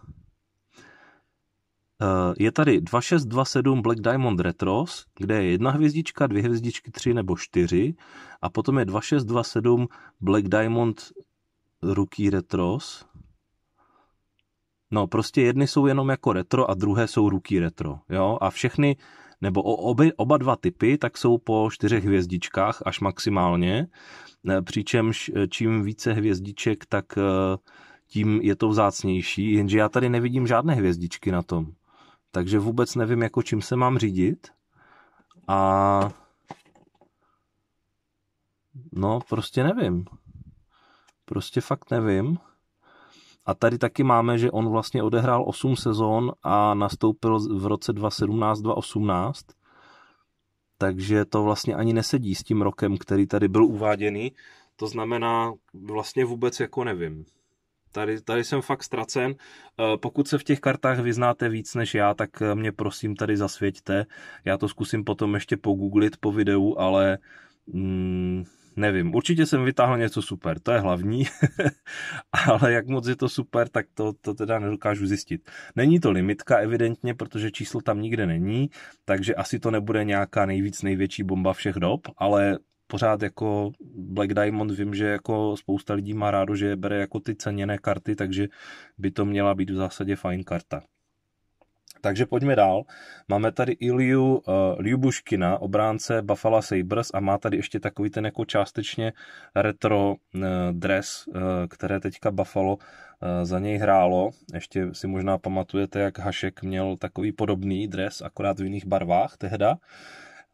E, je tady 2627 Black Diamond Retros, kde je jedna hvězdička, dvě hvězdičky, tři nebo čtyři. A potom je 2627 Black Diamond Rookie Retros. No, prostě jedny jsou jenom jako retro a druhé jsou Rookie Retro. Jo? A všechny nebo o oby, oba dva typy, tak jsou po čtyřech hvězdičkách až maximálně, e, přičemž e, čím více hvězdiček, tak e, tím je to vzácnější, jenže já tady nevidím žádné hvězdičky na tom. Takže vůbec nevím, jako čím se mám řídit. A no, prostě nevím. Prostě fakt nevím. A tady taky máme, že on vlastně odehrál 8 sezon a nastoupil v roce 2017-2018, takže to vlastně ani nesedí s tím rokem, který tady byl uváděný. To znamená, vlastně vůbec jako nevím. Tady, tady jsem fakt ztracen. Eh, pokud se v těch kartách vyznáte víc než já, tak eh, mě prosím tady zasvěďte. Já to zkusím potom ještě pogooglit po videu, ale mm, nevím, určitě jsem vytáhl něco super, to je hlavní, ale jak moc je to super, tak to, to teda nedokážu zjistit. Není to limitka evidentně, protože číslo tam nikde není, takže asi to nebude nějaká nejvíc největší bomba všech dob, ale pořád jako Black Diamond vím, že jako spousta lidí má rádo, že bere jako ty ceněné karty, takže by to měla být v zásadě fajn karta. Takže pojďme dál. Máme tady Iliu uh, eh, Ljubuškina, obránce Buffalo Sabres a má tady ještě takový ten jako částečně retro uh, dres, uh, které teďka Buffalo uh, za něj hrálo. Ještě si možná pamatujete, jak Hašek měl takový podobný dres, akorát v jiných barvách tehda.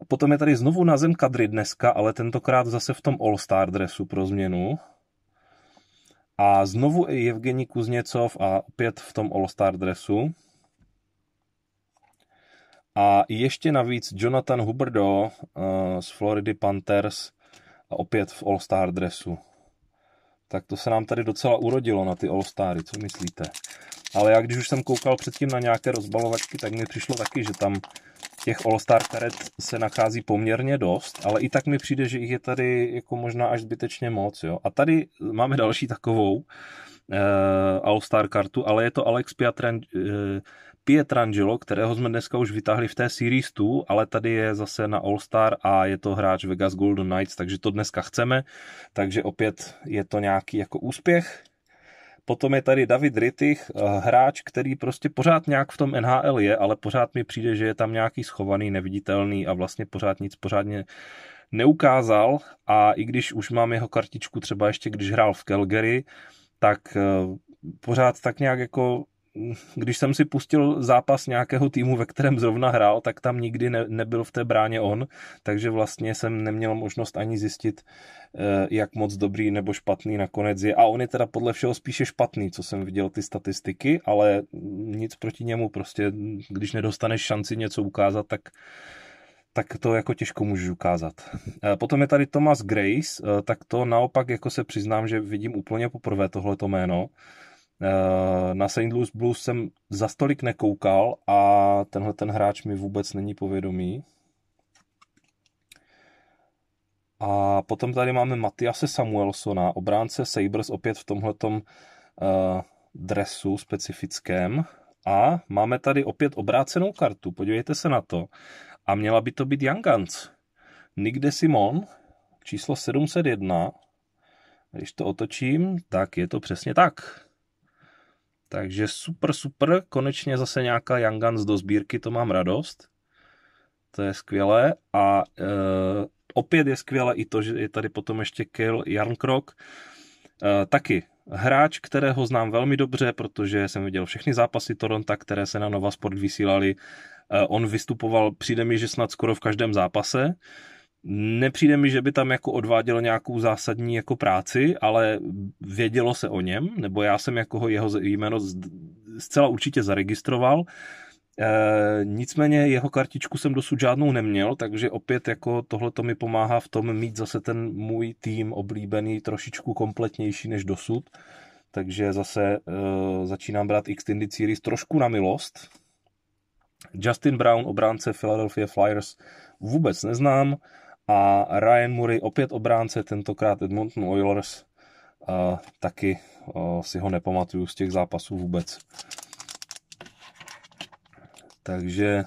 Potom je tady znovu na zem kadry dneska, ale tentokrát zase v tom All-Star dresu pro změnu. A znovu i Evgeni Kuzněcov a opět v tom All-Star dresu. A ještě navíc Jonathan Huberdo eh, z Floridy Panthers a opět v All-Star dresu. Tak to se nám tady docela urodilo na ty All-Stary, co myslíte? Ale já když už jsem koukal předtím na nějaké rozbalovačky, tak mi přišlo taky, že tam těch All-Star karet se nachází poměrně dost, ale i tak mi přijde, že jich je tady jako možná až zbytečně moc. Jo? A tady máme další takovou uh, All-Star kartu, ale je to Alex Piatren uh, eh, Pietrangelo, kterého jsme dneska už vytáhli v té Series 2, ale tady je zase na All-Star a je to hráč Vegas Golden Knights, takže to dneska chceme, takže opět je to nějaký jako úspěch. Potom je tady David Rittich, eh, hráč, který prostě pořád nějak v tom NHL je, ale pořád mi přijde, že je tam nějaký schovaný, neviditelný a vlastně pořád nic pořádně neukázal a i když už mám jeho kartičku třeba ještě když hrál v Calgary, tak eh, pořád tak nějak jako když jsem si pustil zápas nějakého týmu, ve kterém zrovna hrál, tak tam nikdy ne, nebyl v té bráně on, takže vlastně jsem neměl možnost ani zjistit, eh, jak moc dobrý nebo špatný nakonec je. A on je teda podle všeho spíše špatný, co jsem viděl ty statistiky, ale nic proti němu, prostě když nedostaneš šanci něco ukázat, tak tak to jako těžko můžu ukázat. Eh, potom je tady Thomas Grace, eh, tak to naopak jako se přiznám, že vidím úplně poprvé tohleto jméno Eh, na St. Louis Blues jsem za stolik nekoukal a tenhle ten hráč mi vůbec není povědomý. A potom tady máme Matiase Samuelsona, obránce Sabres opět v tomhletom uh, dresu specifickém. A máme tady opět obrácenou kartu, podívejte se na to. A měla by to být Youngans. Nick Simon, číslo 701. Když to otočím, tak je to přesně tak. Takže super, super, konečně zase nějaká Young Guns do sbírky, to mám radost. To je skvělé a e, opět je skvělé i to, že je tady potom ještě Kill Jarnkrok. E, taky hráč, kterého znám velmi dobře, protože jsem viděl všechny zápasy Toronto, které se na Nova Sport vysílali. E, on vystupoval, přijde mi, že snad skoro v každém zápase. E, Nepřijde mi, že by tam jako odváděl nějakou zásadní jako práci, ale vědělo se o něm, nebo já jsem jako jeho jméno zcela určitě zaregistroval. E, nicméně jeho kartičku jsem dosud žádnou neměl, takže opět jako tohle to mi pomáhá v tom mít zase ten můj tým oblíbený trošičku kompletnější než dosud. Takže zase e, začínám brát x Series trošku na milost. Justin Brown, obránce Philadelphia Flyers, vůbec neznám. A Ryan Murray opět obránce, tentokrát Edmonton Oilers, a taky a si ho nepamatuju z těch zápasů vůbec. Takže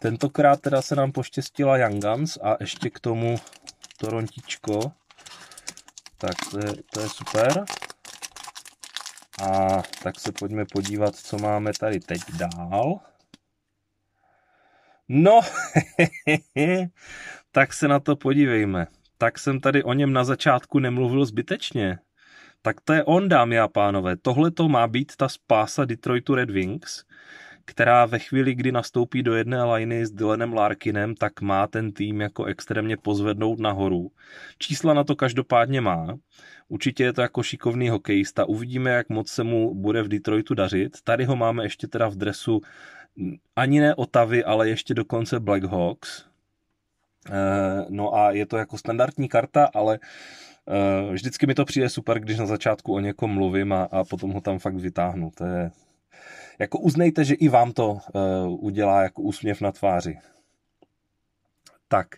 tentokrát teda se nám poštěstila Young Guns a ještě k tomu Torontičko. Tak to je, to je super. A tak se pojďme podívat, co máme tady teď dál. No, tak se na to podívejme. Tak jsem tady o něm na začátku nemluvil zbytečně. Tak to je on, dámy a pánové. Tohle to má být ta spása Detroitu Red Wings, která ve chvíli, kdy nastoupí do jedné liny s Dylanem Larkinem, tak má ten tým jako extrémně pozvednout nahoru. Čísla na to každopádně má. Určitě je to jako šikovný hokejista. Uvidíme, jak moc se mu bude v Detroitu dařit. Tady ho máme ještě teda v dresu mm, ani ne Otavy, ale ještě dokonce Blackhawks, Eh, no a je to jako standardní karta, ale eh, vždycky mi to přijde super, když na začátku o někom mluvím a, a potom ho tam fakt vytáhnu. To je, jako uznejte, že i vám to eh, udělá jako úsměv na tváři. Tak.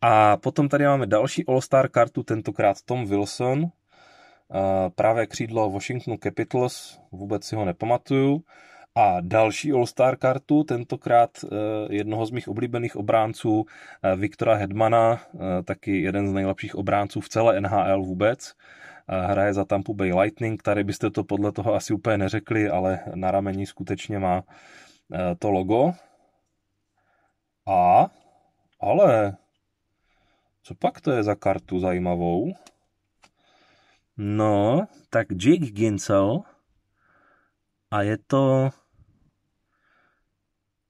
A potom tady máme další All-Star kartu, tentokrát Tom Wilson, pravé křídlo Washington Capitals, vůbec si ho nepamatuju. A další All-Star kartu, tentokrát eh, jednoho z mých oblíbených obránců, eh, Viktora Hedmana, eh, taky jeden z nejlepších obránců v celé NHL vůbec. Hraje za Tampa Bay Lightning, tady byste to podle toho asi úplně neřekli, ale na rameni skutečně má to logo. A, ale, co pak to je za kartu zajímavou? No, tak Jake Ginsel a je to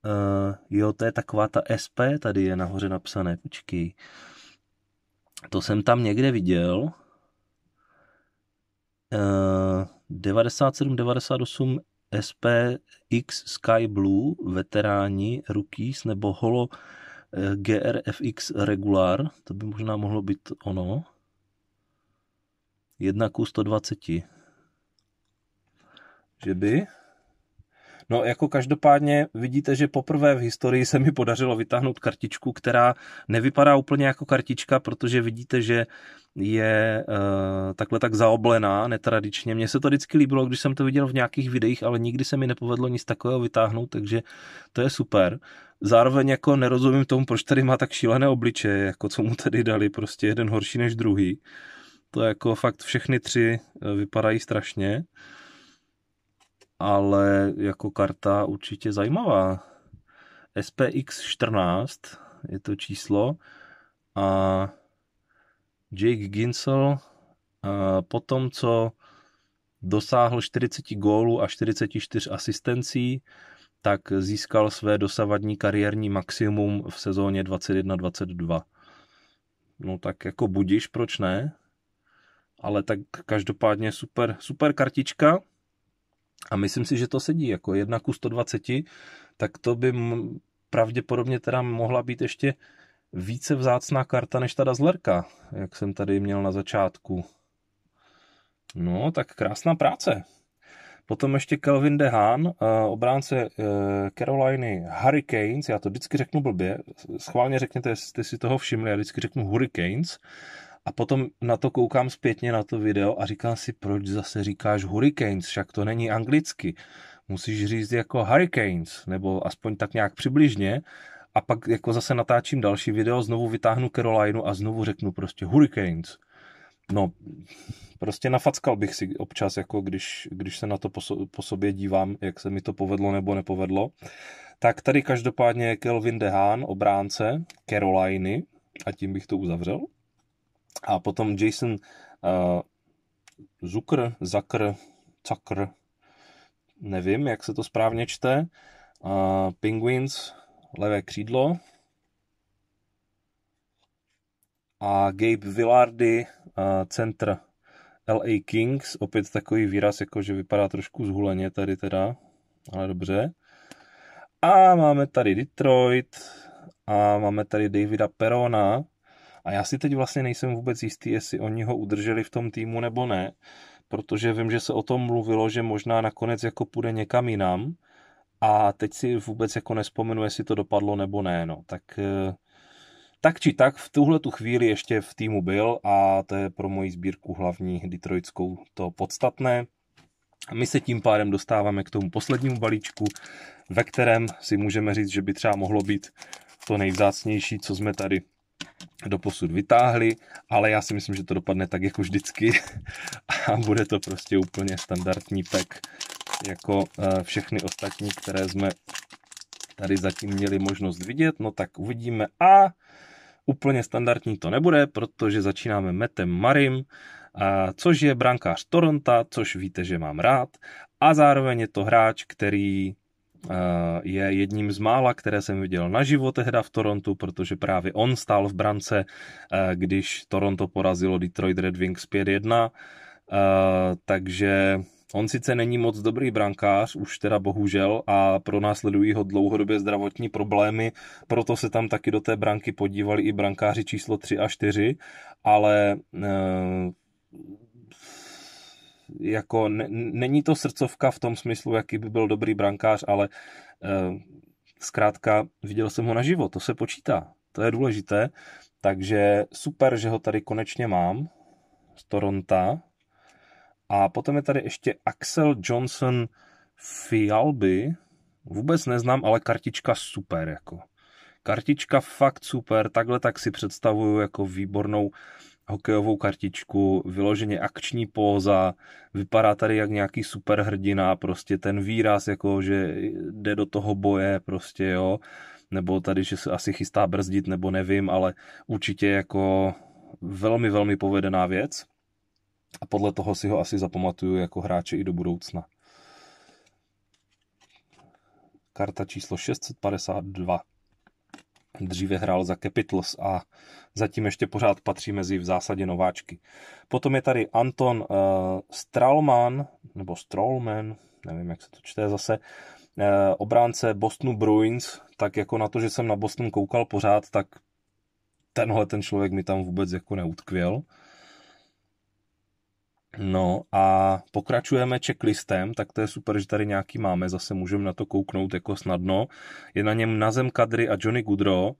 Uh, jo, to je taková ta SP, tady je nahoře napsané, počkej. To jsem tam někde viděl. Uh, 97-98 SP X Sky Blue, veteráni, rookies nebo holo eh, GRFX Regular, to by možná mohlo být ono. 1 ku 120. Že by? No jako každopádně vidíte, že poprvé v historii se mi podařilo vytáhnout kartičku, která nevypadá úplně jako kartička, protože vidíte, že je uh, takhle tak zaoblená netradičně. Mně se to vždycky líbilo, když jsem to viděl v nějakých videích, ale nikdy se mi nepovedlo nic takového vytáhnout, takže to je super. Zároveň jako nerozumím tomu, proč tady má tak šílené obličeje, jako co mu tady dali, prostě jeden horší než druhý. To jako fakt všechny tři eh, vypadají strašně. Uh, ale jako karta určitě zajímavá. SPX 14 je to číslo a Jake Ginsel po tom, co dosáhl 40 gólů a 44 asistencí, tak získal své dosavadní kariérní maximum v sezóně 21-22. No tak jako budíš, proč ne? Ale tak každopádně super, super kartička. A myslím si, že to sedí, jako jedna ku 120, tak to by m- pravděpodobně teda mohla být ještě více vzácná karta než ta Dazzlerka, jak jsem tady měl na začátku. No, tak krásná práce. Potom ještě Kelvin Dehan, eh, obránce eh, Caroliny Hurricanes, já to vždycky řeknu blbě, schválně řekněte, jestli jste si toho všimli, já vždycky řeknu Hurricanes, a potom na to koukám zpětně na to video a říkám si, proč zase říkáš hurricanes, však to není anglicky. Musíš říct jako hurricanes, nebo aspoň tak nějak přibližně. A pak jako zase natáčím další video, znovu vytáhnu Carolineu a znovu řeknu prostě hurricanes. No, prostě nafackal bych si občas, jako když, když se na to po, so, po sobě dívám, jak se mi to povedlo nebo nepovedlo. Tak tady každopádně Kelvin Dehan, obránce Caroliny, a tím bych to uzavřel. A potom Jason uh, Zucker, Zakr Cakr, nevím, jak se to správně čte, uh, Penguins, levé křídlo, a Gabe Villardy, uh, eh, centr LA Kings, opět takový výraz, jako že vypadá trošku zhuleně tady teda, ale dobře. A máme tady Detroit a máme tady Davida Perona, a já si teď vlastně nejsem vůbec jistý, jestli oni ho udrželi v tom týmu nebo ne, protože vím, že se o tom mluvilo, že možná nakonec jako půjde někam jinam a teď si vůbec jako nespomenu, jestli to dopadlo nebo ne, no. Tak, eh, tak či tak, v tuhle tu chvíli ještě v týmu byl a to je pro moji sbírku hlavní detroitskou to podstatné. My se tím pádem dostáváme k tomu poslednímu balíčku, ve kterém si můžeme říct, že by třeba mohlo být to nejvzácnější, co jsme tady doposud vytáhli, ale já si myslím, že to dopadne tak jako vždycky a bude to prostě úplně standardní pek jako eh, všechny ostatní, které jsme tady zatím měli možnost vidět, no tak uvidíme a úplně standardní to nebude, protože začínáme Metem Marim, což je brankář Toronto, což víte, že mám rád a zároveň je to hráč, který Eh, je jedním z mála, které jsem viděl na život, tehda v Torontu, protože právě on stál v brance, eh, když Toronto porazilo Detroit Red Wings 5-1, eh, takže On sice není moc dobrý brankář, už teda bohužel, a pro následují ho dlouhodobě zdravotní problémy, proto se tam taky do té branky podívali i brankáři číslo 3 a 4, ale jako ne, není to srdcovka v tom smyslu, jaký by byl dobrý brankář, ale e, zkrátka viděl jsem ho na život, to se počítá, to je důležité, takže super, že ho tady konečně mám z Toronta a potom je tady ještě Axel Johnson Fialby, vůbec neznám, ale kartička super jako. Kartička fakt super, takhle tak si představuju jako výbornou hokejovou kartičku, vyloženě akční póza, vypadá tady jak nějaký superhrdina, prostě ten výraz, jako že jde do toho boje, prostě jo, nebo tady, že se asi chystá brzdit, nebo nevím, ale určitě jako velmi, velmi povedená věc a podle toho si ho asi zapamatuju jako hráče i do budoucna. Karta číslo 652. Dříve hrál za Capitals a zatím ještě pořád patří mezi v zásadě nováčky. Potom je tady Anton uh, Stralman, nebo Strollman, nevím, jak se to čte zase, uh, obránce Bostonu Bruins, tak jako na to, že jsem na Boston koukal pořád, tak tenhle ten člověk mi tam vůbec jako neutkvěl. No a pokračujeme checklistem, tak to je super, že tady nějaký máme, zase můžeme na to kouknout jako snadno. Je na něm Nazem Kadry a Johnny Goodrow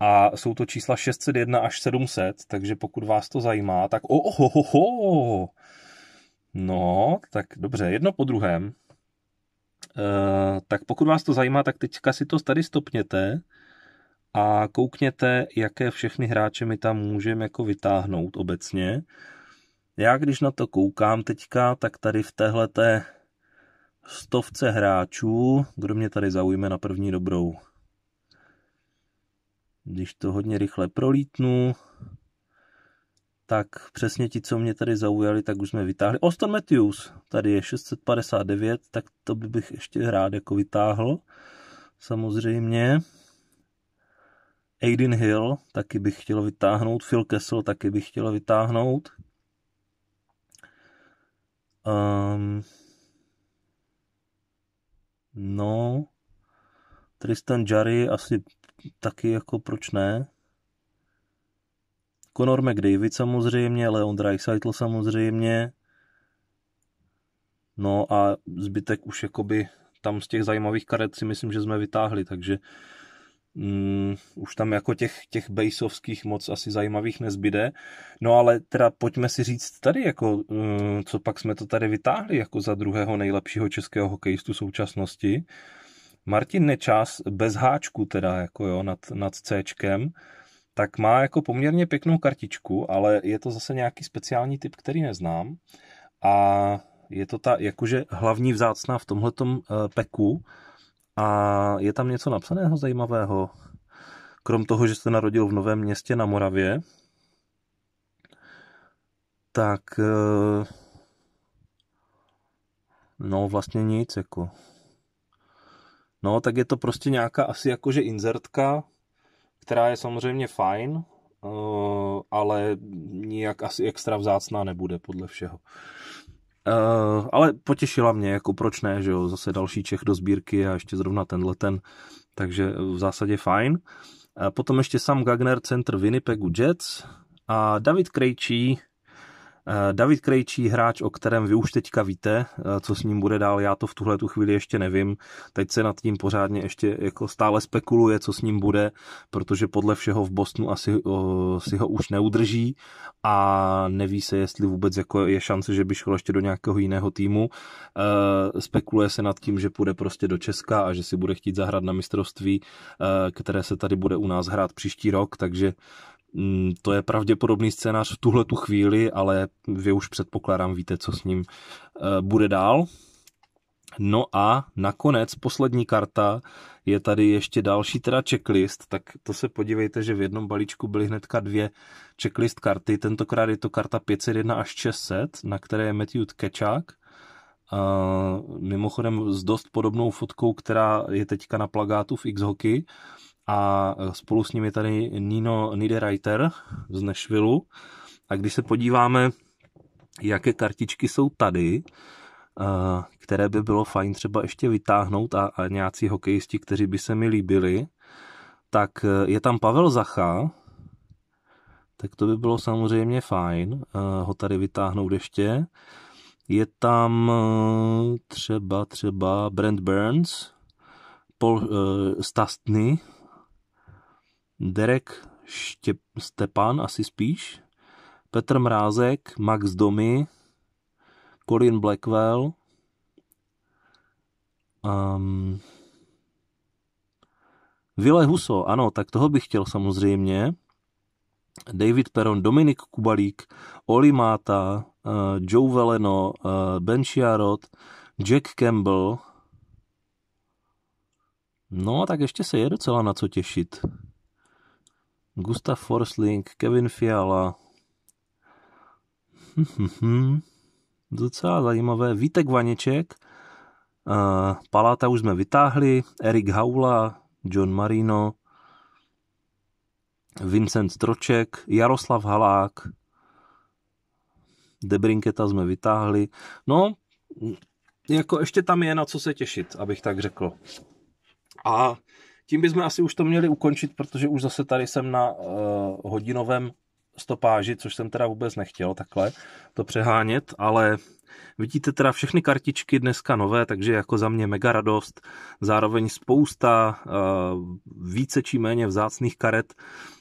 a jsou to čísla 601 až 700, takže pokud vás to zajímá, tak ohohoho! No, tak dobře, jedno po druhém. E, tak pokud vás to zajímá, tak teďka si to tady stopněte a koukněte, jaké všechny hráče my tam můžeme jako vytáhnout obecně. Já když na to koukám teďka, tak tady v té stovce hráčů, kdo mě tady zaujme na první dobrou. Když to hodně rychle prolítnu, tak přesně ti, co mě tady zaujali, tak už jsme vytáhli. Oston Matthews, tady je 659, tak to bych ještě rád jako vytáhl, samozřejmě. Aiden Hill taky bych chtěl vytáhnout, Phil Kessel taky bych chtěl vytáhnout. Um, no, Tristan Jarry asi taky jako proč ne. Conor McDavid samozřejmě, Leon Dreisaitl samozřejmě. No a zbytek už jakoby tam z těch zajímavých karet si myslím, že jsme vytáhli, takže Mm, už tam jako těch, těch baseovských moc asi zajímavých nezbyde. No ale teda pojďme si říct tady, jako, mm, co pak jsme to tady vytáhli jako za druhého nejlepšího českého hokejistu současnosti. Martin Nečas bez háčku teda jako jo, nad, nad Cčkem, tak má jako poměrně pěknou kartičku, ale je to zase nějaký speciální typ, který neznám. A je to ta jakože hlavní vzácná v tomhletom eh, peku, a je tam něco napsaného zajímavého? Krom toho, že se narodil v Novém městě na Moravě, tak eh, no vlastně nic, jako. No, tak je to prostě nějaká asi jakože inzertka, která je samozřejmě fajn, eh, ale nijak asi extra vzácná nebude podle všeho. Uh, ale potěšila mě, jako proč ne, že jo, zase další Čech do sbírky a ještě zrovna tenhle ten, takže eh, v zásadě fajn. Uh, potom ještě Sam Gagner, center Winnipegu Jets a David Krejčí, Eh, David Krejčí, hráč, o kterém vy už teďka víte, eh, co s ním bude dál, já to v tuhle tu chvíli ještě nevím. Teď se nad tím pořádně ještě jako stále spekuluje, co s ním bude, protože podle všeho v Bostonu asi o, eh, si ho už neudrží a neví se, jestli vůbec jako je šance, že by šel ještě do nějakého jiného týmu. E, spekuluje se nad tím, že půjde prostě do Česka a že si bude chtít zahrát na mistrovství, e, které se tady bude u nás hrát příští rok, takže Mm, to je pravděpodobný scénář v tuhle tu chvíli, ale vy už předpokládám, víte, co s ním eh, bude dál. No a nakonec poslední karta je tady ještě další teda checklist, tak to se podívejte, že v jednom balíčku byly hnedka dvě checklist karty, tentokrát je to karta 501 až 600, na které je Matthew Kečák, A eh, mimochodem s dost podobnou fotkou, která je teďka na plagátu v X-Hockey a spolu s nimi tady Nino Niederreiter z Nešvilu. A když se podíváme, jaké kartičky jsou tady, eh, které by bylo fajn třeba ještě vytáhnout a, a nějací hokejisti, kteří by se mi líbili, tak eh, je tam Pavel Zacha, tak to by bylo samozřejmě fajn eh, ho tady vytáhnout ještě. Je tam třeba třeba Brent Burns, Paul Stastny, Derek Štěp, Stepan, asi spíš, Petr Mrázek, Max Domy, Colin Blackwell, um, Ville Huso, ano, tak toho bych chtěl samozřejmě. David Peron, Dominik Kubalík, Oli Máta, uh, Joe Veleno, uh, Ben Chiarot, Jack Campbell. No, tak ještě se je docela na co těšit. Gustav Forsling, Kevin Fiala. Hm, hm, hm. Docela zajímavé. Vítek Vaněček, eh, Paláta už jsme vytáhli, Erik Haula, John Marino, Vincent Troček, Jaroslav Halák, Debrinketa jsme vytáhli. No, jako ještě tam je na co se těšit, abych tak řekl. A tím bychom asi už to měli ukončit, protože už zase tady jsem na uh, hodinovém stopáži, což jsem teda vůbec nechtěl takhle to přehánět, ale Vidíte teda všechny kartičky dneska nové, takže jako za mě mega radost. Zároveň spousta eh, více či méně vzácných karet,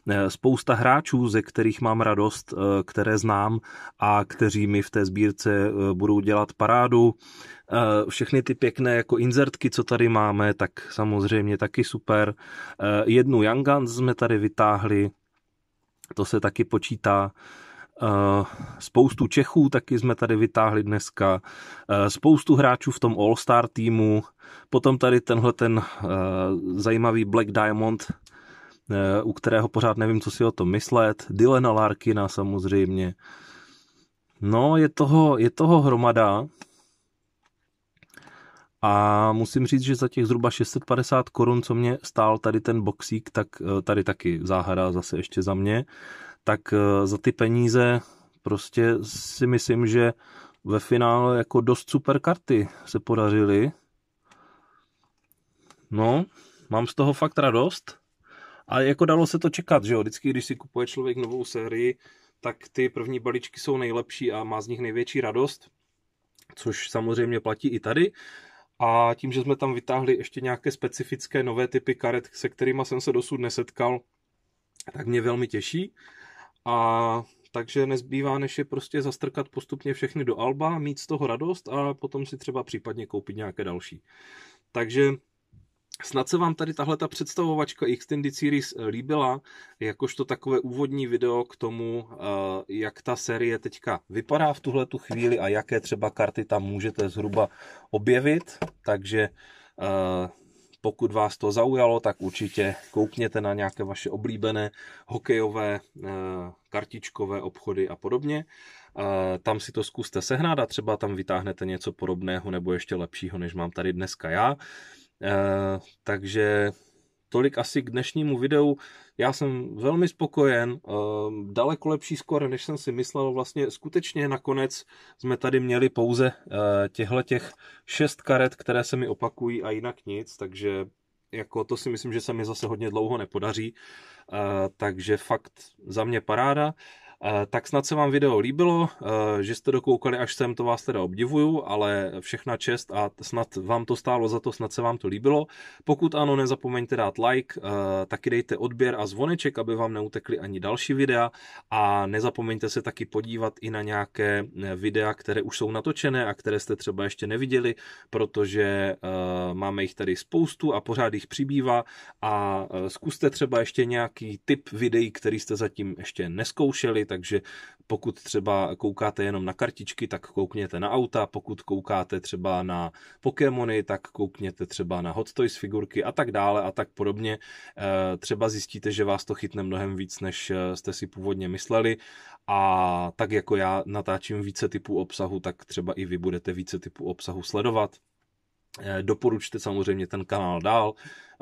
eh, spousta hráčů, ze kterých mám radost, eh, které znám a kteří mi v té sbírce budou dělat parádu. Všechny ty pěkné jako inzertky, co tady máme, tak samozřejmě taky super. Jednu Young Guns jsme tady vytáhli, to se taky počítá. Uh, Eh, spoustu Čechů taky jsme tady vytáhli dneska, eh, spoustu hráčů v tom All-Star týmu, potom tady tenhle ten eh, zajímavý Black Diamond, u kterého pořád nevím, co si o tom myslet, Dylan Larkina samozřejmě. No, je toho, je toho hromada a musím říct, že za těch zhruba 650 korun, co mě stál tady ten boxík, tak tady taky záhada zase ještě za mě. Uh, tak eh, za ty peníze prostě si myslím, že ve finále jako dost super karty se podařily. No, mám z toho fakt radost. A jako dalo se to čekat, že jo? Vždycky, když si kupuje člověk novou sérii, tak ty první balíčky jsou nejlepší a má z nich největší radost, což samozřejmě platí i tady. A tím, že jsme tam vytáhli ještě nějaké specifické nové typy karet, se kterými jsem se dosud nesetkal, tak mě velmi těší. A takže nezbývá, než je prostě zastrkat postupně všechny do alba, mít z toho radost a potom si třeba případně koupit nějaké další. Takže Snad se vám tady tahle ta představovačka Extended Series eh, líbila, jakožto takové úvodní video k tomu, eh, jak ta série teďka vypadá v tuhle tu chvíli a jaké třeba karty tam můžete zhruba objevit. Takže eh, pokud vás to zaujalo, tak určitě koukněte na nějaké vaše oblíbené hokejové, eh, kartičkové obchody a podobně. Eh, tam si to zkuste sehnat a třeba tam vytáhnete něco podobného nebo ještě lepšího, než mám tady dneska já. Eh, takže tolik asi k dnešnímu videu. Já jsem velmi spokojen, ehm, daleko lepší skore, než jsem si myslel. Vlastně skutečně nakonec jsme tady měli pouze eh, těchto těch šest karet, které se mi opakují a jinak nic, takže jako to si myslím, že se mi zase hodně dlouho nepodaří. Eh, takže fakt za mě paráda. Eh, tak snad se vám video líbilo, eh, že jste dokoukali až sem, to vás teda obdivuju, ale všechna čest a snad vám to stálo za to, snad se vám to líbilo. Pokud ano, nezapomeňte dát like, eh, taky dejte odběr a zvoneček, aby vám neutekly ani další videa a nezapomeňte se taky podívat i na nějaké videa, které už jsou natočené a které jste třeba ještě neviděli, protože máme jich tady spoustu a pořád jich přibývá a zkuste třeba ještě nějaký typ videí, který jste zatím ještě neskoušeli, takže pokud třeba koukáte jenom na kartičky, tak koukněte na auta, pokud koukáte třeba na Pokémony, tak koukněte třeba na Hot Toys figurky a tak dále a tak podobně. Eh, třeba zjistíte, že vás to chytne mnohem víc, než eh, jste si původně mysleli a tak jako já natáčím více typů obsahu, tak třeba i vy budete více typů obsahu sledovat. Eh, doporučte samozřejmě ten kanál dál,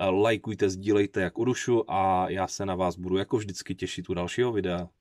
lajkujte, sdílejte jak u dušu a já se na vás budu jako vždycky těšit u dalšího videa.